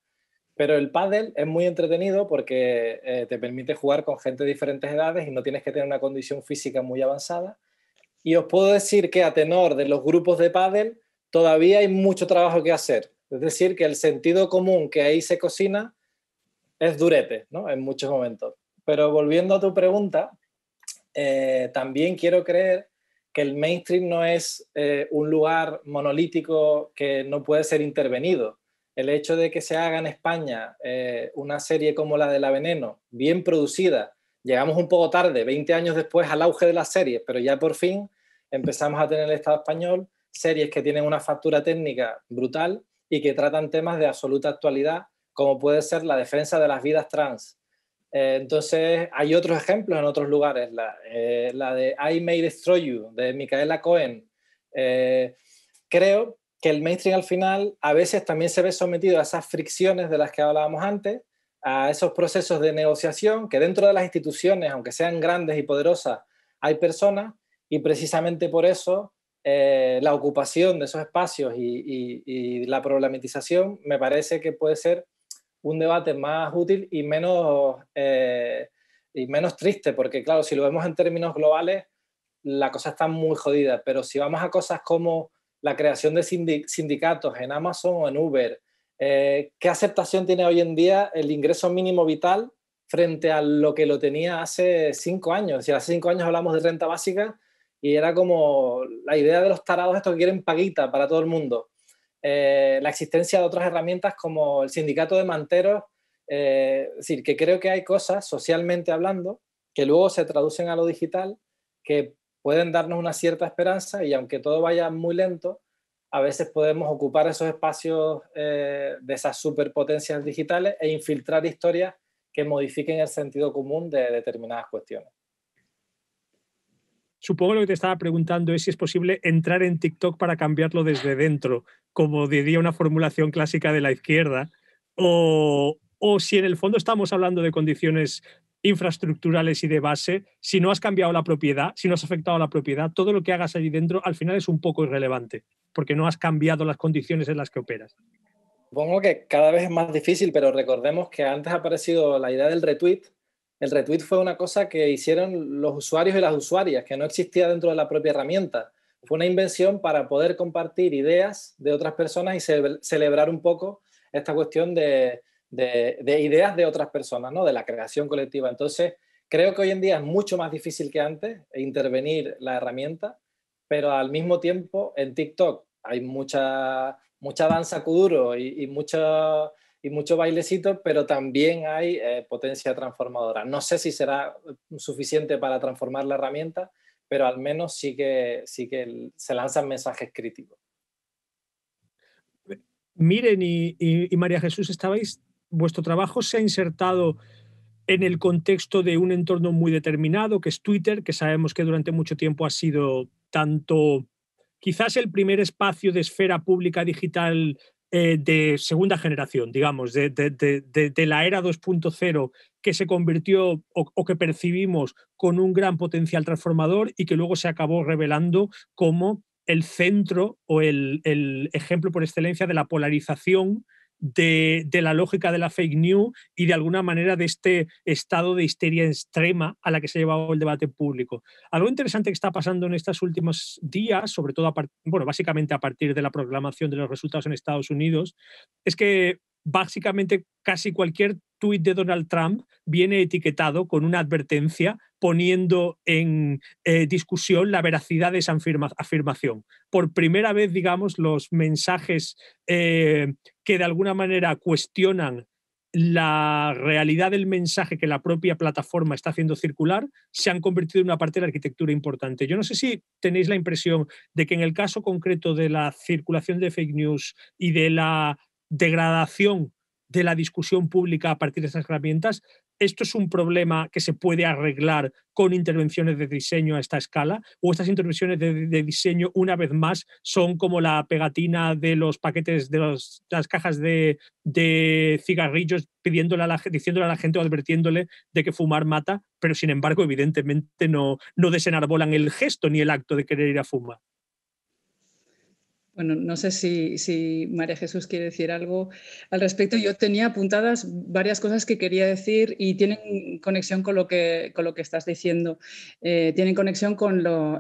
Pero el pádel es muy entretenido porque eh, te permite jugar con gente de diferentes edades y no tienes que tener una condición física muy avanzada. Y os puedo decir que a tenor de los grupos de pádel todavía hay mucho trabajo que hacer. Es decir, que el sentido común que ahí se cocina es durete, ¿no? En muchos momentos. Pero volviendo a tu pregunta, eh, también quiero creer que el mainstream no es eh, un lugar monolítico que no puede ser intervenido. El hecho de que se haga en España eh, una serie como la de La Veneno, bien producida, llegamos un poco tarde, 20 años después al auge de las series, pero ya por fin empezamos a tener en el Estado español series que tienen una factura técnica brutal y que tratan temas de absoluta actualidad, como puede ser la defensa de las vidas trans, eh, entonces, hay otros ejemplos en otros lugares. Eh, la, de I May Destroy You, de Micaela Cohen. Eh, creo que el mainstream al final a veces también se ve sometido a esas fricciones de las que hablábamos antes, a esos procesos de negociación, que dentro de las instituciones, aunque sean grandes y poderosas, hay personas y precisamente por eso la ocupación de esos espacios y, la problematización me parece que puede ser un debate más útil y menos, eh, y menos triste, porque claro, si lo vemos en términos globales, la cosa está muy jodida, pero si vamos a cosas como la creación de sindicatos en Amazon o en Uber, eh, ¿qué aceptación tiene hoy en día el ingreso mínimo vital frente a lo que lo tenía hace cinco años? si hace cinco años hablamos de renta básica y era como la idea de los tarados estos que quieren paguita para todo el mundo. Eh, la existencia de otras herramientas como el sindicato de manteros. Eh, es decir, que creo que hay cosas, socialmente hablando, que luego se traducen a lo digital, que pueden darnos una cierta esperanza y aunque todo vaya muy lento, a veces podemos ocupar esos espacios eh, de esas superpotencias digitales e infiltrar historias que modifiquen el sentido común de determinadas cuestiones. Supongo lo que te estaba preguntando es si es posible entrar en TikTok para cambiarlo desde dentro, como diría una formulación clásica de la izquierda, o, si en el fondo estamos hablando de condiciones infraestructurales y de base, si no has cambiado la propiedad, si no has afectado la propiedad, todo lo que hagas allí dentro al final es un poco irrelevante, porque no has cambiado las condiciones en las que operas. Supongo que cada vez es más difícil, pero recordemos que antes ha aparecido la idea del retweet, el retweet fue una cosa que hicieron los usuarios y las usuarias, que no existía dentro de la propia herramienta. Fue una invención para poder compartir ideas de otras personas y celebrar un poco esta cuestión de, ideas de otras personas, ¿no? de la creación colectiva. Entonces, creo que hoy en día es mucho más difícil que antes intervenir la herramienta, pero al mismo tiempo en TikTok hay mucha, mucha danza kuduro y, y mucha y mucho bailecito, pero también hay eh, potencia transformadora. No sé si será eh, suficiente para transformar la herramienta, pero al menos sí que, sí que se lanzan mensajes críticos. Miren y, María Jesús, estabais, vuestro trabajo se ha insertado en el contexto de un entorno muy determinado, que es Twitter, que sabemos que durante mucho tiempo ha sido tanto quizás el primer espacio de esfera pública digital eh, de segunda generación, digamos, de, la era 2.0 que se convirtió o, que percibimos con un gran potencial transformador y que luego se acabó revelando como el centro o el ejemplo por excelencia de la polarización de, la lógica de la fake news y de alguna manera de este estado de histeria extrema a la que se ha llevado el debate público. Algo interesante que está pasando en estos últimos días, sobre todo, bueno, básicamente a partir de la proclamación de los resultados en Estados Unidos, es que básicamente casi cualquier tuit de Donald Trump viene etiquetado con una advertencia poniendo en eh, discusión la veracidad de esa afirmación. Por primera vez, digamos, los mensajes eh, que de alguna manera cuestionan la realidad del mensaje que la propia plataforma está haciendo circular se han convertido en una parte de la arquitectura importante. Yo no sé si tenéis la impresión de que en el caso concreto de la circulación de fake news y de la degradación de la discusión pública a partir de esas herramientas, esto es un problema que se puede arreglar con intervenciones de diseño a esta escala o estas intervenciones de, diseño una vez más son como la pegatina de los paquetes de las cajas de, cigarrillos pidiéndole a diciéndole a la gente o advirtiéndole de que fumar mata, pero sin embargo evidentemente no, no desenarbolan el gesto ni el acto de querer ir a fumar. Bueno, no sé si, María Jesús quiere decir algo al respecto. Yo tenía apuntadas varias cosas que quería decir y tienen conexión con lo que, con lo que estás diciendo. Eh, tienen conexión con lo,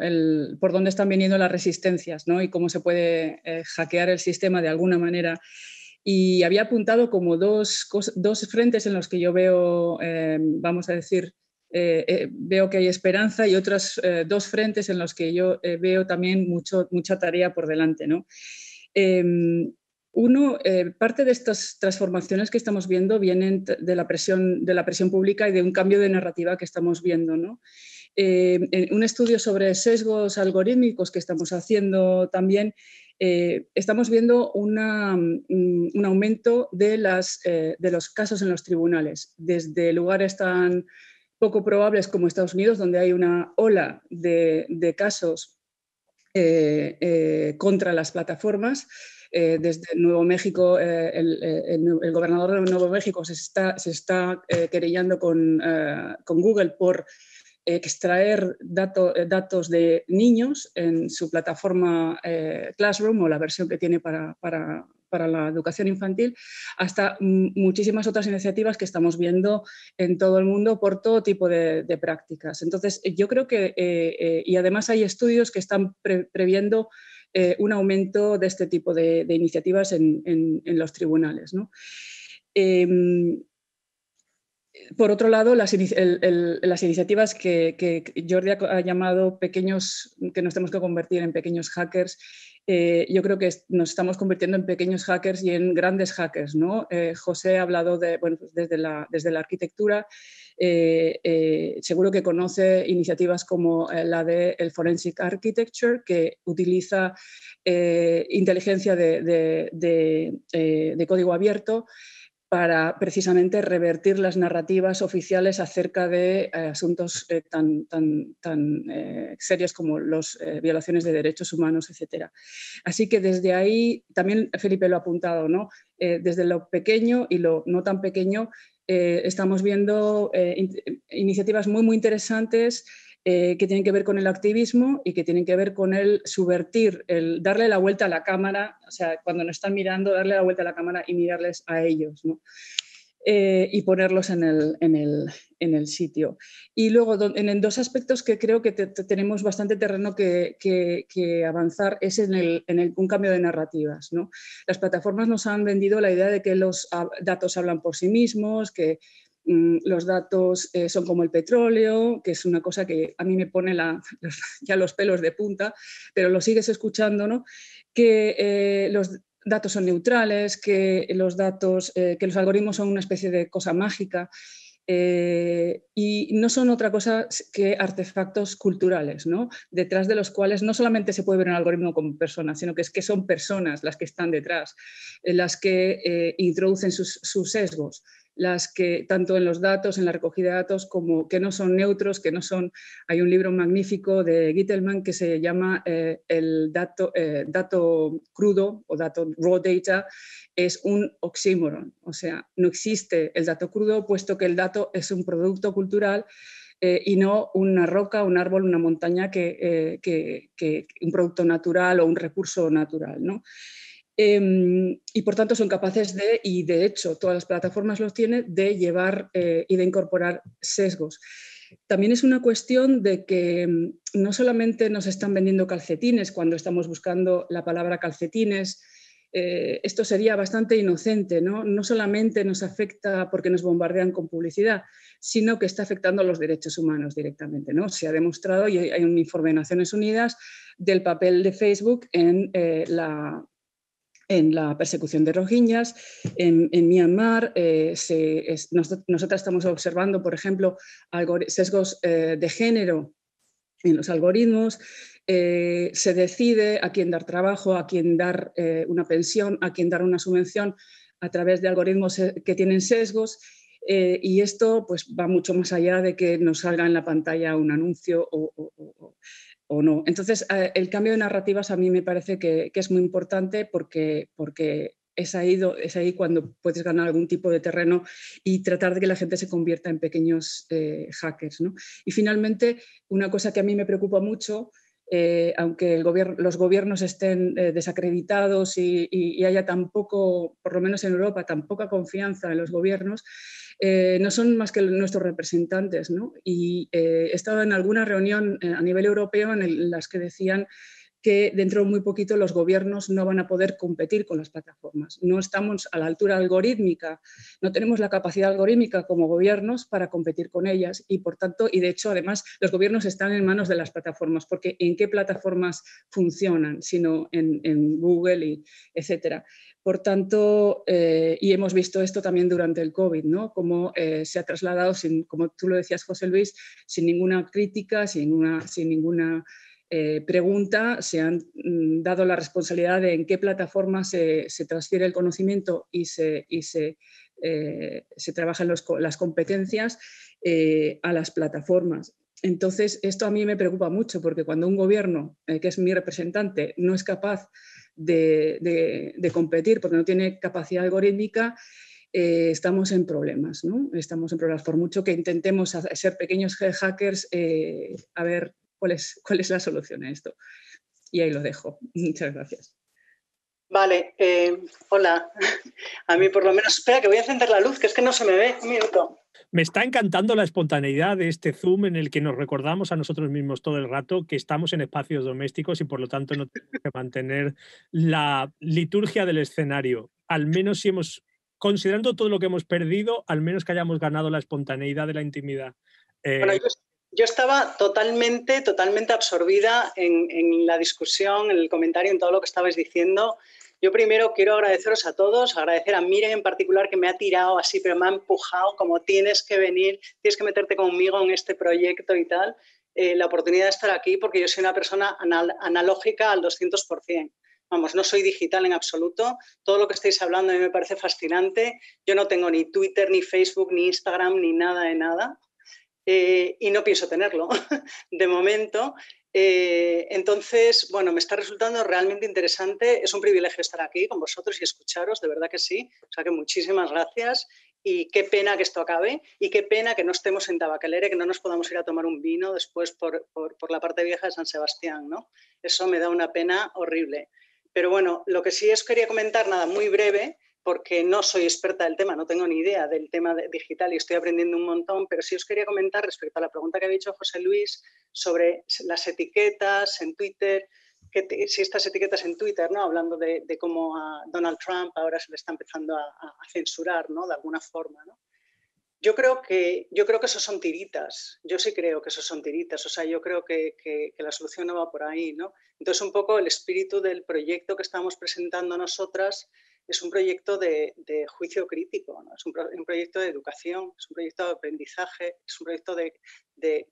por dónde están viniendo las resistencias ¿no? y cómo se puede eh, hackear el sistema de alguna manera. Y había apuntado como dos, frentes en los que yo veo, eh, vamos a decir, eh, eh, veo que hay esperanza y otros eh, dos frentes en los que yo veo también mucho, mucha tarea por delante. ¿no? Em, uno, parte de estas transformaciones que estamos viendo vienen de la, presión, de la presión pública y de un cambio de narrativa que estamos viendo. ¿no? Em, un estudio sobre sesgos algorítmicos que estamos haciendo también estamos viendo mm, un aumento de, las, de, los casos en los tribunales, desde lugares tan poco probables como Estados Unidos, donde hay una ola de, casos eh, eh, contra las plataformas. Eh, desde Nuevo México, el, gobernador de Nuevo México se está, querellando con, Google por extraer datos de niños en su plataforma Classroom o la versión que tiene para, para para la educación infantil, hasta muchísimas otras iniciativas que estamos viendo en todo el mundo por todo tipo de, prácticas. Entonces, yo creo que, eh, eh, y además hay estudios que están previendo eh, un aumento de este tipo de, iniciativas en, los tribunales. Em, por otro lado, las, iniciativas que, que, Jordi ha llamado pequeños, que nos tenemos que convertir en pequeños hackers eh, yo creo que nos estamos convirtiendo en pequeños hackers y en grandes hackers. ¿no? Eh, José ha hablado pues desde, la, desde la arquitectura, eh, seguro que conoce iniciativas como la de el Forensic Architecture, que utiliza inteligencia de código abierto para precisamente revertir las narrativas oficiales acerca de eh, asuntos eh, tan, tan, tan eh, serios como las violaciones de derechos humanos, etc. Así que desde ahí, también Felipe lo ha apuntado, ¿no? desde lo pequeño y lo no tan pequeño, estamos viendo iniciativas muy, muy interesantes eh, que tienen que ver con el activismo y que tienen que ver con el subvertir, el darle la vuelta a la cámara, o sea, cuando nos están mirando, darle la vuelta a la cámara y mirarles a ellos, ¿no? Eh, y ponerlos en el, en, el, sitio. Y luego, en, dos aspectos que creo que tenemos bastante terreno que, avanzar, es en, el, en un cambio de narrativas. ¿no? Las plataformas nos han vendido la idea de que los datos hablan por sí mismos, que Mm, los datos eh, son como el petróleo, que es una cosa que a mí me pone ya los pelos de punta, pero lo sigues escuchando, ¿no? Que eh, los datos son neutrales, que los datos, eh, que los algoritmos son una especie de cosa mágica. y no son otra cosa que artefactos culturales, ¿no? detrás de los cuales no solamente se puede ver un algoritmo como persona, sino que es que son personas las que están detrás, las que introducen sus sesgos, las que tanto en los datos, en la recogida de datos, como que no son neutros, que no son... Hay un libro magnífico de Gittelman que se llama eh, el dato, eh, dato crudo o dato raw data, es un oxímoron, o sea, no existe el dato crudo puesto que el dato es un producto cultural eh, y no una roca, un árbol, una montaña, que, un producto natural o un recurso natural. ¿no? Em, y por tanto son capaces de, y de hecho todas las plataformas los tienen, de llevar eh, y de incorporar sesgos. También es una cuestión de que em, no solamente nos están vendiendo calcetines cuando estamos buscando la palabra calcetines, eh, esto sería bastante inocente, ¿no? No solamente nos afecta porque nos bombardean con publicidad, sino que está afectando a los derechos humanos directamente, ¿no? Se ha demostrado, y hay un informe de Naciones Unidas, del papel de Facebook en eh, la, en la persecución de rojiñas, En, Myanmar, eh, estamos observando, por ejemplo, sesgos eh, de género en los algoritmos. Eh, se decide a quién dar trabajo, a quién dar eh, una pensión, a quién dar una subvención a través de algoritmos que tienen sesgos. y esto pues, va mucho más allá de que nos salga en la pantalla un anuncio. o, no. Entonces, eh, el cambio de narrativas a mí me parece que, es muy importante porque, porque es ahí, cuando puedes ganar algún tipo de terreno y tratar de que la gente se convierta en pequeños eh, hackers. Y finalmente, una cosa que a mí me preocupa mucho, eh, aunque los gobiernos estén desacreditados y, y, haya tan poco, por lo menos en Europa, tan poca confianza en los gobiernos, eh, no son más que nuestros representantes. ¿no? Y eh, he estado en alguna reunión eh, a nivel europeo en, en las que decían que dentro de muy poquito los gobiernos no van a poder competir con las plataformas. No estamos a la altura algorítmica, no tenemos la capacidad algorítmica como gobiernos para competir con ellas y por tanto, y de hecho además los gobiernos están en manos de las plataformas, porque en qué plataformas funcionan, sino en, en Google y etcétera. Por tanto, eh, y hemos visto esto también durante el COVID, ¿no? Cómo eh, se ha trasladado, sin, como tú lo decías, José Luis, sin ninguna crítica, sin, sin ninguna eh, pregunta se han mm, dado la responsabilidad de en qué plataforma se, transfiere el conocimiento y se, eh, se, trabajan las competencias eh, a las plataformas. Entonces, esto a mí me preocupa mucho porque cuando un gobierno, que es mi representante, no es capaz de, competir porque no tiene capacidad algorítmica, estamos en problemas, Estamos en problemas. Por mucho que intentemos ser pequeños hackers, a ver cuál es, la solución a esto. Y ahí lo dejo. Muchas gracias. Vale, eh, hola. A mí por lo menos, espera que voy a encender la luz, que es que no se me ve. Un minuto. Me está encantando la espontaneidad de este Zoom en el que nos recordamos a nosotros mismos todo el rato que estamos en espacios domésticos y por lo tanto no tenemos que mantener la liturgia del escenario. Al menos si hemos, considerando todo lo que hemos perdido, al menos que hayamos ganado la espontaneidad de la intimidad. Eh, yo estaba totalmente, totalmente absorbida en, la discusión, en el comentario, en todo lo que estabais diciendo. Yo primero quiero agradeceros a todos, agradecer a Miren en particular que me ha tirado así, pero me ha empujado como tienes que venir, tienes que meterte conmigo en este proyecto y tal. Eh, la oportunidad de estar aquí porque yo soy una persona analógica al 200%. Vamos, no soy digital en absoluto. Todo lo que estáis hablando a mí me parece fascinante. Yo no tengo ni Twitter, ni Facebook, ni Instagram, ni nada de nada eh, y no pienso tenerlo de momento. Eh, entonces, bueno, me está resultando realmente interesante. Es un privilegio estar aquí con vosotros y escucharos, de verdad que sí. O sea que muchísimas gracias y qué pena que esto acabe y qué pena que no estemos en Tabacalera, que no nos podamos ir a tomar un vino después por, por, por la parte vieja de San Sebastián, ¿no? Eso me da una pena horrible. Pero bueno, lo que sí os quería comentar, nada, muy breve, porque no soy experta del tema, no tengo ni idea del tema digital y estoy aprendiendo un montón, pero sí os quería comentar respecto a la pregunta que ha dicho José Luis sobre las etiquetas en Twitter, que si estas etiquetas en Twitter, ¿no? hablando de, cómo a Donald Trump ahora se le está empezando a, censurar ¿no? de alguna forma. Yo creo, que, yo creo que eso son tiritas, yo sí creo que eso son tiritas, o sea, yo creo que, la solución no va por ahí, ¿no? Entonces, un poco el espíritu del proyecto que estamos presentando nosotras es un proyecto de, juicio crítico, es un, proyecto de educación, es un proyecto de aprendizaje, es un proyecto de,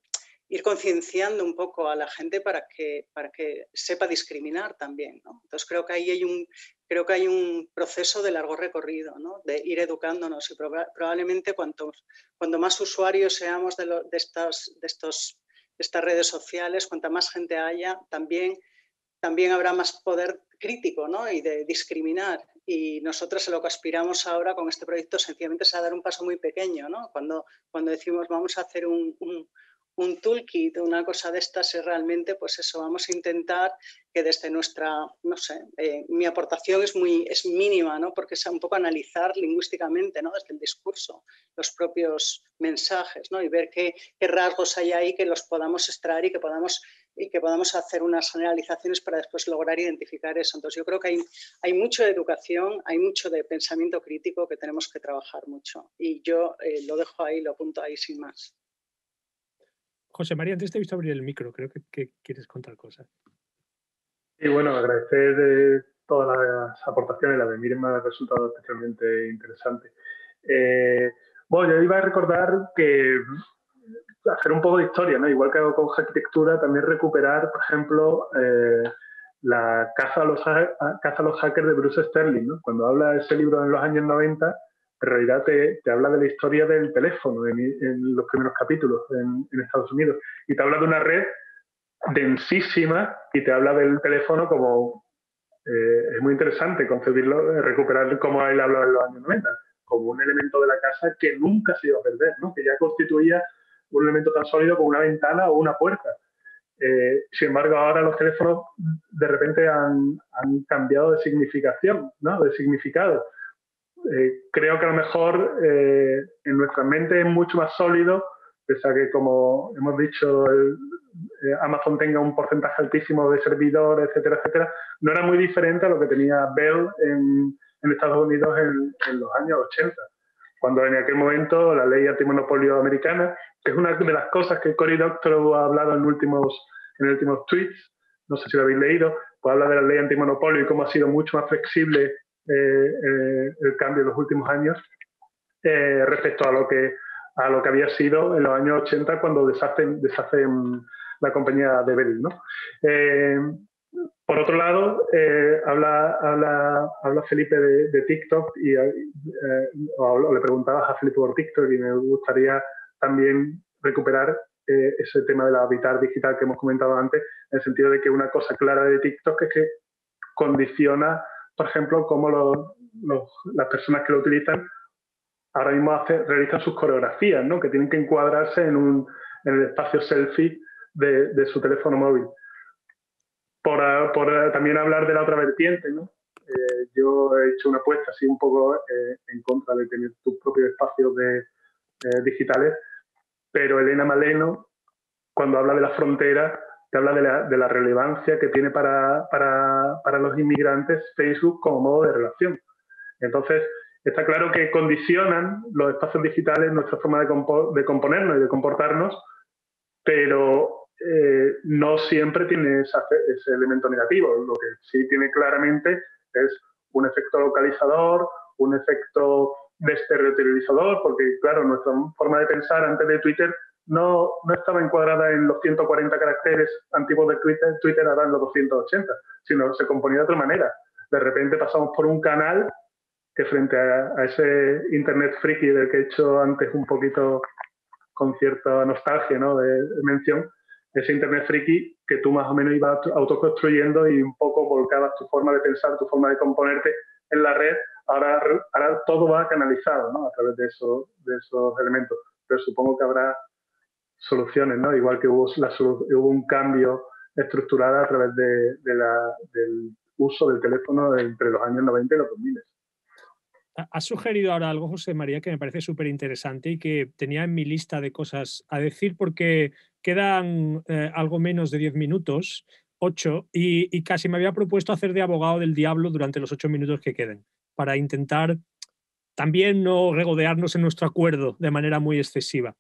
ir concienciando un poco a la gente para que, para que sepa discriminar también. Entonces creo que ahí hay un, creo que hay un proceso de largo recorrido, de ir educándonos y probablemente cuanto, más usuarios seamos de, estas, de, estos, de estas redes sociales, cuanta más gente haya, también también habrá más poder crítico ¿no? y de discriminar. Y nosotros lo que aspiramos ahora con este proyecto sencillamente es a dar un paso muy pequeño. ¿no? Cuando, cuando decimos vamos a hacer un, un, un toolkit, una cosa de estas, es realmente pues eso, vamos a intentar que desde nuestra, no sé, eh, mi aportación es, muy, es mínima, ¿no? porque es un poco analizar lingüísticamente ¿no? desde el discurso los propios mensajes ¿no? y ver qué, qué rasgos hay ahí que los podamos extraer y que podamos y que podamos hacer unas generalizaciones para después lograr identificar eso. Entonces, yo creo que hay, hay mucho de educación, hay mucho de pensamiento crítico que tenemos que trabajar mucho. Y yo eh, lo dejo ahí, lo apunto ahí sin más. José María, antes te he visto abrir el micro, creo que, quieres contar cosas. Sí, bueno, agradecer de eh, todas las aportaciones, la de Miren me ha resultado especialmente interesante. Eh, bueno, yo iba a recordar que hacer un poco de historia, ¿no? Igual que hago con arquitectura, también recuperar, por ejemplo, eh, la caza a, los, hackers de Bruce Sterling, ¿no? Cuando habla de ese libro en los años 90, en realidad te, habla de la historia del teléfono en, los primeros capítulos en, Estados Unidos. Y te habla de una red densísima y te habla del teléfono como... Eh, es muy interesante concebirlo, eh, recuperar como él hablaba en los años 90 como un elemento de la casa que nunca se iba a perder, ¿no? que ya constituía un elemento tan sólido como una ventana o una puerta. Eh, sin embargo, ahora los teléfonos de repente han, cambiado de significación, ¿no? de significado. Eh, creo que a lo mejor eh, en nuestra mente es mucho más sólido, pese a que, como hemos dicho, Amazon tenga un porcentaje altísimo de servidores, etcétera, etcétera, no era muy diferente a lo que tenía Bell en, Estados Unidos en, en los años 80 cuando en aquel momento la ley antimonopolio americana, que es una de las cosas que Cory Doctorow ha hablado en últimos, en últimos tweets, no sé si lo habéis leído, pues habla de la ley antimonopolio y cómo ha sido mucho más flexible eh, eh, el cambio en los últimos años eh, respecto a lo que a lo que había sido en los años 80 cuando deshacen, deshacen mm, la compañía de Bell. ¿no? Por otro lado, eh, habla, Felipe de, TikTok y eh, eh, o le preguntabas a Felipe por TikTok y me gustaría también recuperar ese tema del habitar digital que hemos comentado antes, en el sentido de que una cosa clara de TikTok es que condiciona, por ejemplo, cómo las personas que lo utilizan ahora mismo realizan sus coreografías, ¿no? que tienen que encuadrarse en, el espacio selfie de su teléfono móvil por, también hablar de la otra vertiente, ¿no? Eh, yo he hecho una apuesta así un poco eh, en contra de tener tus propios espacios de, eh, digitales, pero Elena Maleno, cuando habla de la frontera, te habla de la, relevancia que tiene para, para, para, los inmigrantes Facebook como modo de relación. Entonces, está claro que condicionan los espacios digitales nuestra forma de, de componernos y de comportarnos, pero eh, no siempre tiene ese elemento negativo. Lo que sí tiene claramente es un efecto localizador, un efecto desterritorializador, porque claro, nuestra forma de pensar antes de Twitter no, no estaba encuadrada en los 140 caracteres antiguos de Twitter, Twitter ahora en los 280, sino se componía de otra manera. De repente pasamos por un canal que frente a, ese Internet friki del que he hecho antes un poquito con cierta nostalgia ¿no? de mención, ese Internet friki que tú más o menos ibas autoconstruyendo y un poco volcabas tu forma de pensar, tu forma de componerte en la red, ahora, ahora todo va canalizado a través de, eso, de esos elementos. Pero supongo que habrá soluciones, ¿no? igual que hubo, un cambio estructurado a través de, del uso del teléfono entre los años 90 y los 2000. Has sugerido ahora algo, José María, que me parece súper interesante y que tenía en mi lista de cosas a decir porque quedan eh, algo menos de 10 minutos, 8, y, casi me había propuesto hacer de abogado del diablo durante los 8 minutos que queden, para intentar también no regodearnos en nuestro acuerdo de manera muy excesiva,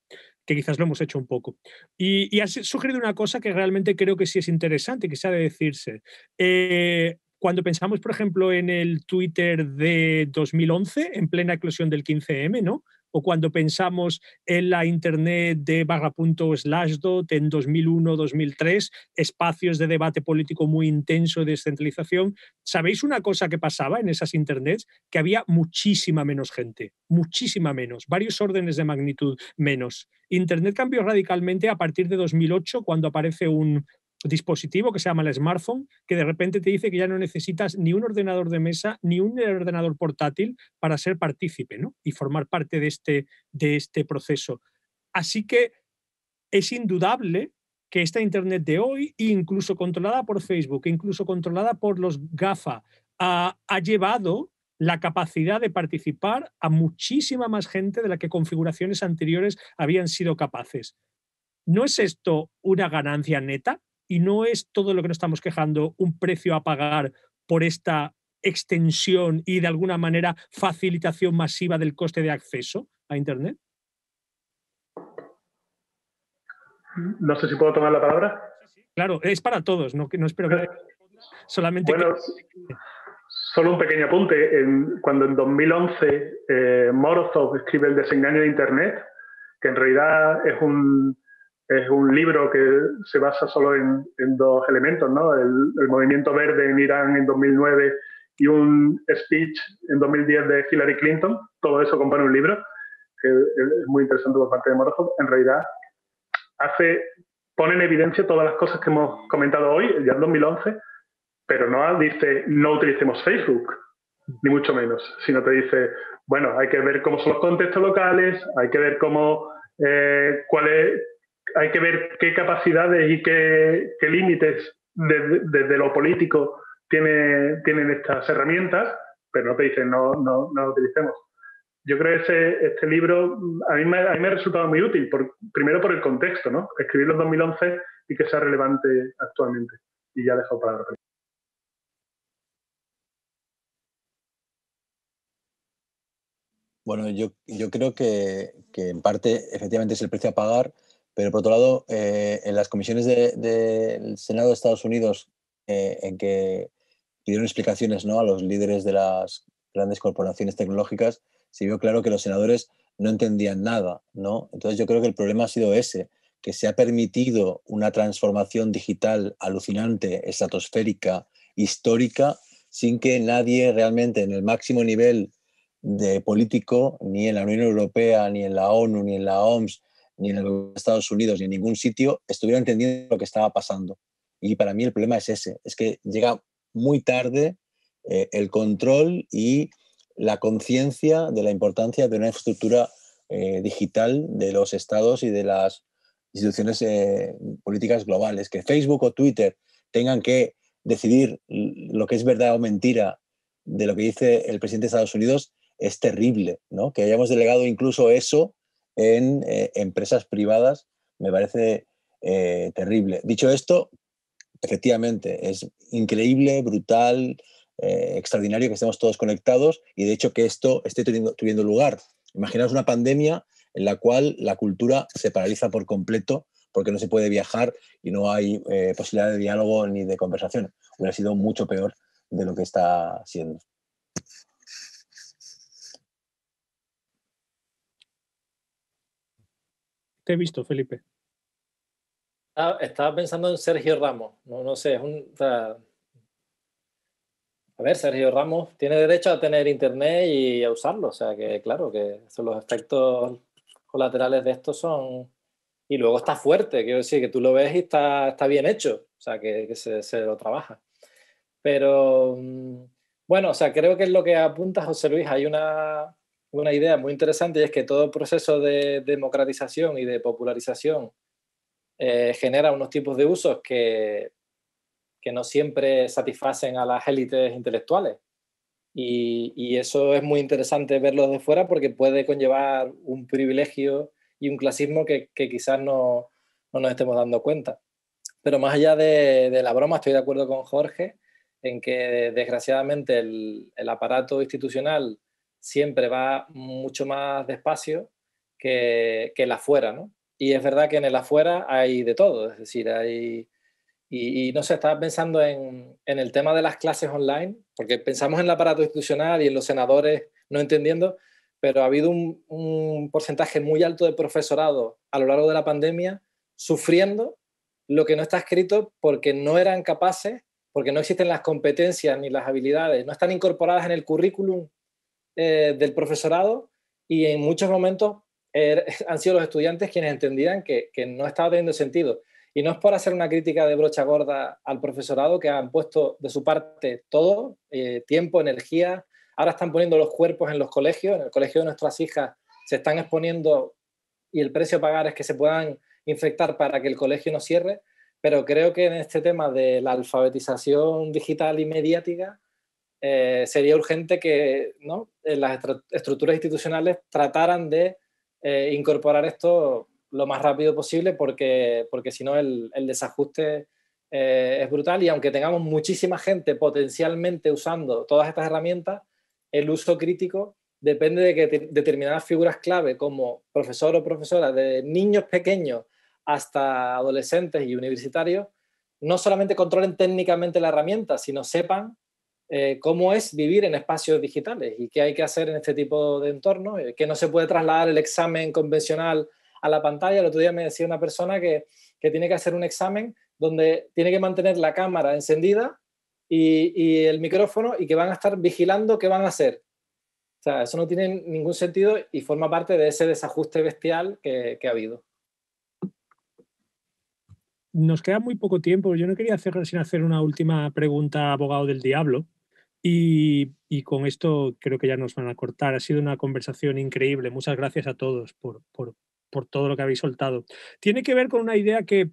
que quizás lo hemos hecho un poco. Y, y has sugerido una cosa que realmente creo que sí es interesante, que se ha de decirse. Eh, cuando pensamos, por ejemplo, en el Twitter de 2011, en plena eclosión del 15M, ¿no? o cuando pensamos en la Internet de barra punto slash dot en 2001-2003, espacios de debate político muy intenso de descentralización, ¿sabéis una cosa que pasaba en esas Internets? Que había muchísima menos gente, muchísima menos, varios órdenes de magnitud menos. Internet cambió radicalmente a partir de 2008 cuando aparece un, dispositivo que se llama el smartphone, que de repente te dice que ya no necesitas ni un ordenador de mesa ni un ordenador portátil para ser partícipe y formar parte de este, de este proceso. Así que es indudable que esta Internet de hoy, incluso controlada por Facebook, incluso controlada por los GAFA, ha llevado la capacidad de participar a muchísima más gente de la que configuraciones anteriores habían sido capaces. ¿No es esto una ganancia neta? y no es todo lo que nos estamos quejando un precio a pagar por esta extensión y de alguna manera facilitación masiva del coste de acceso a Internet? No sé si puedo tomar la palabra. Claro, es para todos, no, no espero que... Solamente... Bueno, Solo un pequeño apunte. cuando en 2011 eh, Morozov escribe El desengaño de Internet, que en realidad es un es un libro que se basa solo en, en dos elementos, ¿no? El, movimiento verde en Irán en 2009 y un speech en 2010 de Hillary Clinton. Todo eso compone un libro, que es muy interesante por parte de Morozov. En realidad, hace, pone en evidencia todas las cosas que hemos comentado hoy, ya en 2011, pero no dice no utilicemos Facebook, ni mucho menos, sino te dice, bueno, hay que ver cómo son los contextos locales, hay que ver cómo... Eh, cuál es, hay que ver qué capacidades y qué, límites desde, lo político tienen estas herramientas, pero no te dicen no, no, lo utilicemos. Yo creo que este libro a mí, me, ha resultado muy útil, primero por el contexto, ¿no? escribirlo en 2011 y que sea relevante actualmente. Y ya dejo para la Bueno, yo, creo que, que, en parte efectivamente es el precio a pagar, pero por otro lado, eh, en las comisiones del Senado de Estados Unidos, eh, en que pidieron explicaciones ¿no? a los líderes de las grandes corporaciones tecnológicas, se vio claro que los senadores no entendían nada. ¿no? Entonces yo creo que el problema ha sido ese, que se ha permitido una transformación digital alucinante, estratosférica, histórica, sin que nadie realmente en el máximo nivel de político, ni en la Unión Europea, ni en la ONU, ni en la OMS, ni en Estados Unidos, ni en ningún sitio, estuvieron entendiendo lo que estaba pasando. Y para mí el problema es ese, es que llega muy tarde eh, el control y la conciencia de la importancia de una estructura eh, digital de los estados y de las instituciones eh, políticas globales. Que Facebook o Twitter tengan que decidir lo que es verdad o mentira de lo que dice el presidente de Estados Unidos es terrible, ¿no? Que hayamos delegado incluso eso en eh, empresas privadas me parece eh, terrible. Dicho esto, efectivamente, es increíble, brutal, eh, extraordinario que estemos todos conectados y de hecho que esto esté teniendo lugar. Imaginaos una pandemia en la cual la cultura se paraliza por completo porque no se puede viajar y no hay posibilidad de diálogo ni de conversación. Hubiera sido mucho peor de lo que está siendo. he visto, Felipe. estaba pensando en Sergio Ramos. No, sé, es un. a ver, Sergio Ramos tiene derecho a tener internet y a usarlo. O sea, que claro, que son los efectos colaterales de esto son. Y luego está fuerte, quiero decir, que tú lo ves y está, está bien hecho. O sea, que, se, se, lo trabaja. Pero. Mm, bueno, o sea, creo que es lo que apunta José Luis. Hay una una idea muy interesante es que todo proceso de democratización y de popularización eh, genera unos tipos de usos que, que, no siempre satisfacen a las élites intelectuales. Y, eso es muy interesante verlo de fuera porque puede conllevar un privilegio y un clasismo que, quizás no, no, nos estemos dando cuenta. Pero más allá de, la broma, estoy de acuerdo con Jorge en que desgraciadamente el aparato institucional siempre va mucho más despacio que, que el afuera, ¿no? Y es verdad que en el afuera hay de todo, es decir, hay... Y, no sé, estaba pensando en, el tema de las clases online, porque pensamos en el aparato institucional y en los senadores no entendiendo, pero ha habido un, un, porcentaje muy alto de profesorado a lo largo de la pandemia sufriendo lo que no está escrito porque no eran capaces, porque no existen las competencias ni las habilidades, no están incorporadas en el currículum eh, del profesorado y en muchos momentos er, han sido los estudiantes quienes entendían que, no estaba teniendo sentido. Y no es por hacer una crítica de brocha gorda al profesorado, que han puesto de su parte todo, eh, tiempo, energía. Ahora están poniendo los cuerpos en los colegios, en el colegio de nuestras hijas se están exponiendo y el precio a pagar es que se puedan infectar para que el colegio no cierre. Pero creo que en este tema de la alfabetización digital y mediática, eh, sería urgente que ¿no? Eh, las estructuras institucionales trataran de eh, incorporar esto lo más rápido posible porque, porque si no el, desajuste es brutal y aunque tengamos muchísima gente potencialmente usando todas estas herramientas, el uso crítico depende de que determinadas figuras clave como profesor o profesora de niños pequeños hasta adolescentes y universitarios no solamente controlen técnicamente la herramienta, sino sepan eh, cómo es vivir en espacios digitales y qué hay que hacer en este tipo de entorno eh, que no se puede trasladar el examen convencional a la pantalla. El otro día me decía una persona que, tiene que hacer un examen donde tiene que mantener la cámara encendida y, el micrófono y que van a estar vigilando qué van a hacer. O sea, eso no tiene ningún sentido y forma parte de ese desajuste bestial que, que ha habido. Nos queda muy poco tiempo. Yo no quería hacer sin hacer una última pregunta, abogado del diablo, y, con esto creo que ya nos van a cortar. Ha sido una conversación increíble. Muchas gracias a todos por, todo lo que habéis soltado. Tiene que ver con una idea que,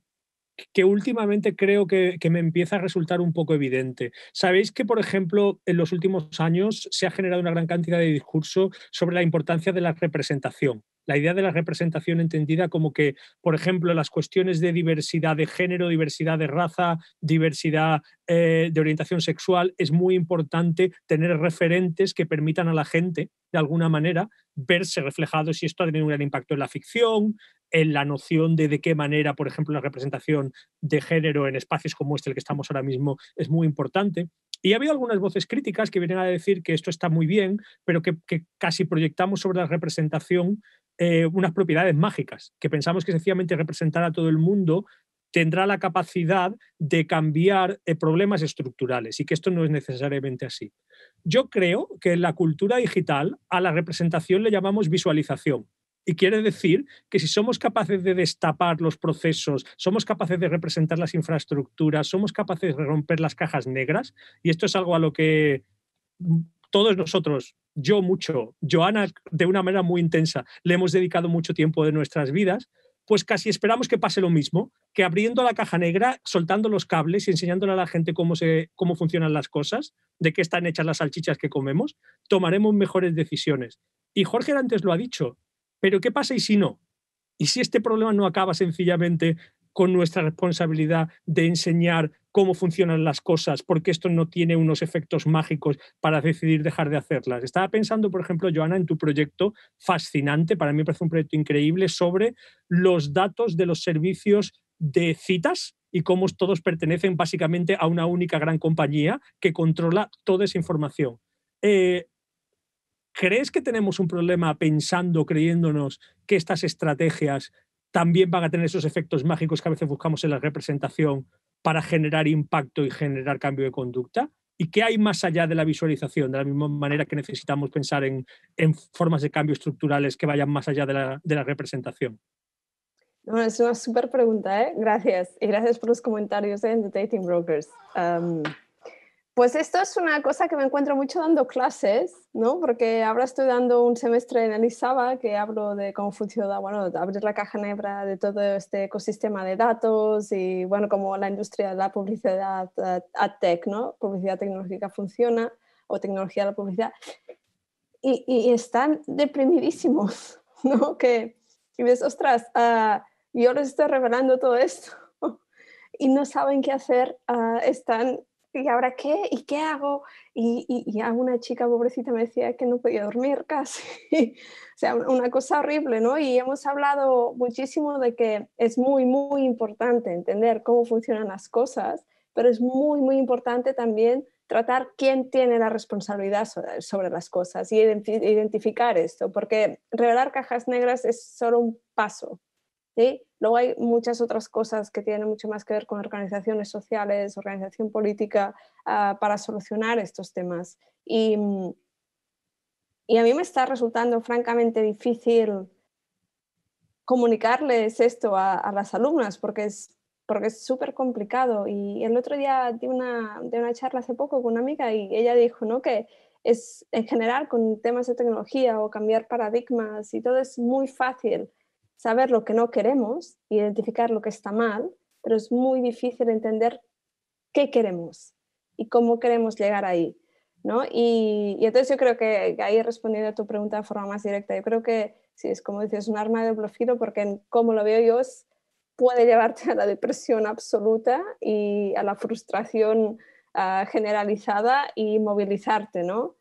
últimamente creo que, que, me empieza a resultar un poco evidente. Sabéis que, por ejemplo, en los últimos años se ha generado una gran cantidad de discurso sobre la importancia de la representación la idea de la representación entendida como que, por ejemplo, las cuestiones de diversidad de género, diversidad de raza, diversidad eh, de orientación sexual, es muy importante tener referentes que permitan a la gente, de alguna manera, verse reflejado Y esto ha tenido un gran impacto en la ficción, en la noción de de qué manera, por ejemplo, la representación de género en espacios como este, el que estamos ahora mismo, es muy importante. Y ha habido algunas voces críticas que vienen a decir que esto está muy bien, pero que casi proyectamos sobre la representación eh, unas propiedades mágicas, que pensamos que sencillamente representar a todo el mundo tendrá la capacidad de cambiar eh, problemas estructurales y que esto no es necesariamente así. Yo creo que en la cultura digital a la representación le llamamos visualización. Y quiere decir que si somos capaces de destapar los procesos, somos capaces de representar las infraestructuras, somos capaces de romper las cajas negras, y esto es algo a lo que todos nosotros, yo mucho, Joana de una manera muy intensa, le hemos dedicado mucho tiempo de nuestras vidas, pues casi esperamos que pase lo mismo, que abriendo la caja negra, soltando los cables y enseñándole a la gente cómo, se, cómo funcionan las cosas, de qué están hechas las salchichas que comemos, tomaremos mejores decisiones. Y Jorge antes lo ha dicho, pero ¿qué pasa y si no? ¿Y si este problema no acaba sencillamente con nuestra responsabilidad de enseñar cómo funcionan las cosas, porque esto no tiene unos efectos mágicos para decidir dejar de hacerlas. Estaba pensando, por ejemplo, Joana, en tu proyecto fascinante, para mí parece un proyecto increíble, sobre los datos de los servicios de citas y cómo todos pertenecen básicamente a una única gran compañía que controla toda esa información. Eh, ¿Crees que tenemos un problema pensando, creyéndonos que estas estrategias también van a tener esos efectos mágicos que a veces buscamos en la representación para generar impacto y generar cambio de conducta? ¿Y qué hay más allá de la visualización? De la misma manera que necesitamos pensar en, formas de cambio estructurales que vayan más allá de la, representación. No, es una súper pregunta, ¿eh? Gracias. Y gracias por los comentarios The Entertaining Brokers. Pues esto es una cosa que me encuentro mucho dando clases, ¿no? Porque ahora estoy dando un semestre en Elizaba que hablo de cómo funciona, bueno, abrir la caja negra de todo este ecosistema de datos y, bueno, como la industria de la publicidad, eh, ad tech, ¿no? Publicidad tecnológica funciona o tecnología de la publicidad. Y, están deprimidísimos, ¿no? Que, y ves, ostras, ah, yo les estoy revelando todo esto y no saben qué hacer, ah, están ¿y ahora qué? ¿Y qué hago? Y, y, a una chica pobrecita me decía que no podía dormir casi. o sea, una cosa horrible, ¿no? Y hemos hablado muchísimo de que es muy, muy importante entender cómo funcionan las cosas, pero es muy, muy importante también tratar quién tiene la responsabilidad sobre las cosas y identificar esto, porque revelar cajas negras es solo un paso luego hay muchas otras cosas que tienen mucho más que ver con organizaciones sociales, organización política, ah, para solucionar estos temas. Mm, y, a mí me está resultando francamente difícil comunicarles esto a, las alumnas porque es porque es súper complicado. Y el otro día di una, una charla hace poco con una amiga y ella dijo ¿no? que es en general con temas de tecnología o cambiar paradigmas y todo es muy fácil, saber lo que no queremos, identificar lo que está mal, pero es muy difícil entender qué queremos y cómo queremos llegar ahí. ¿no? Y, entonces yo creo que ahí he respondido a tu pregunta de forma más directa, yo creo que si es como dices, un arma de doble filo porque como lo veo yo puede llevarte a la depresión absoluta y a la frustración ah, generalizada y movilizarte, ¿no?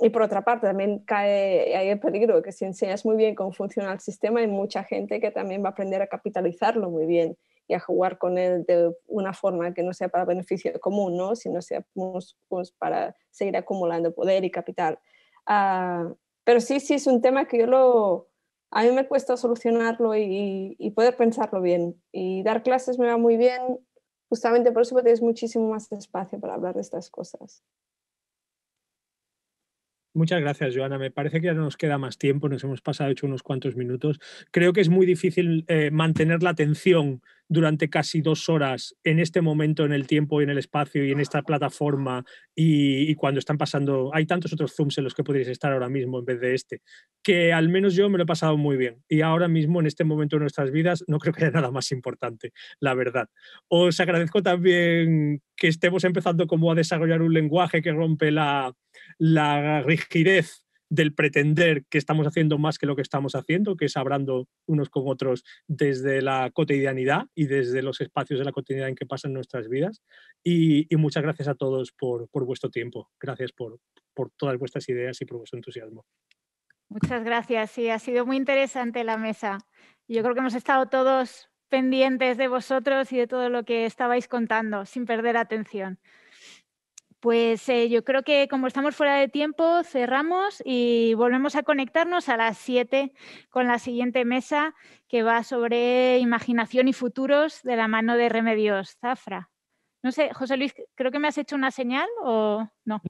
y por otra parte, también cae hay el peligro que si enseñas muy bien cómo funciona el sistema, hay mucha gente que también va a aprender a capitalizarlo muy bien y a jugar con él de una forma que no sea para beneficio común, ¿no? sino sea pues, para seguir acumulando poder y capital. Ah, pero sí, sí, es un tema que yo lo... A mí me cuesta solucionarlo y, y poder pensarlo bien. Y dar clases me va muy bien, justamente por eso tienes muchísimo más espacio para hablar de estas cosas. Muchas gracias, Joana. Me parece que ya no nos queda más tiempo, nos hemos pasado hecho unos cuantos minutos. Creo que es muy difícil eh, mantener la atención durante casi dos horas en este momento, en el tiempo y en el espacio y en esta plataforma y, cuando están pasando, hay tantos otros zooms en los que podríais estar ahora mismo en vez de este, que al menos yo me lo he pasado muy bien y ahora mismo en este momento de nuestras vidas no creo que haya nada más importante, la verdad. Os agradezco también que estemos empezando como a desarrollar un lenguaje que rompe la rigidez del pretender que estamos haciendo más que lo que estamos haciendo, que es hablando unos con otros desde la cotidianidad y desde los espacios de la cotidianidad en que pasan nuestras vidas. Y, muchas gracias a todos por, por vuestro tiempo. Gracias por, por todas vuestras ideas y por vuestro entusiasmo. Muchas gracias. Sí, ha sido muy interesante la mesa. Yo creo que hemos estado todos pendientes de vosotros y de todo lo que estabais contando, sin perder atención. Pues eh, yo creo que como estamos fuera de tiempo, cerramos y volvemos a conectarnos a las 7 con la siguiente mesa que va sobre imaginación y futuros de la mano de Remedios Zafra. No sé, José Luis, creo que me has hecho una señal o no.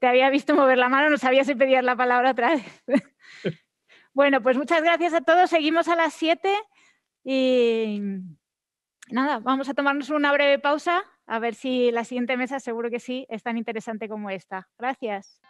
te había visto mover la mano, no sabías si pedías la palabra otra vez. bueno, pues muchas gracias a todos. Seguimos a las 7 y nada, vamos a tomarnos una breve pausa a ver si la siguiente mesa seguro que sí es tan interesante como esta. Gracias.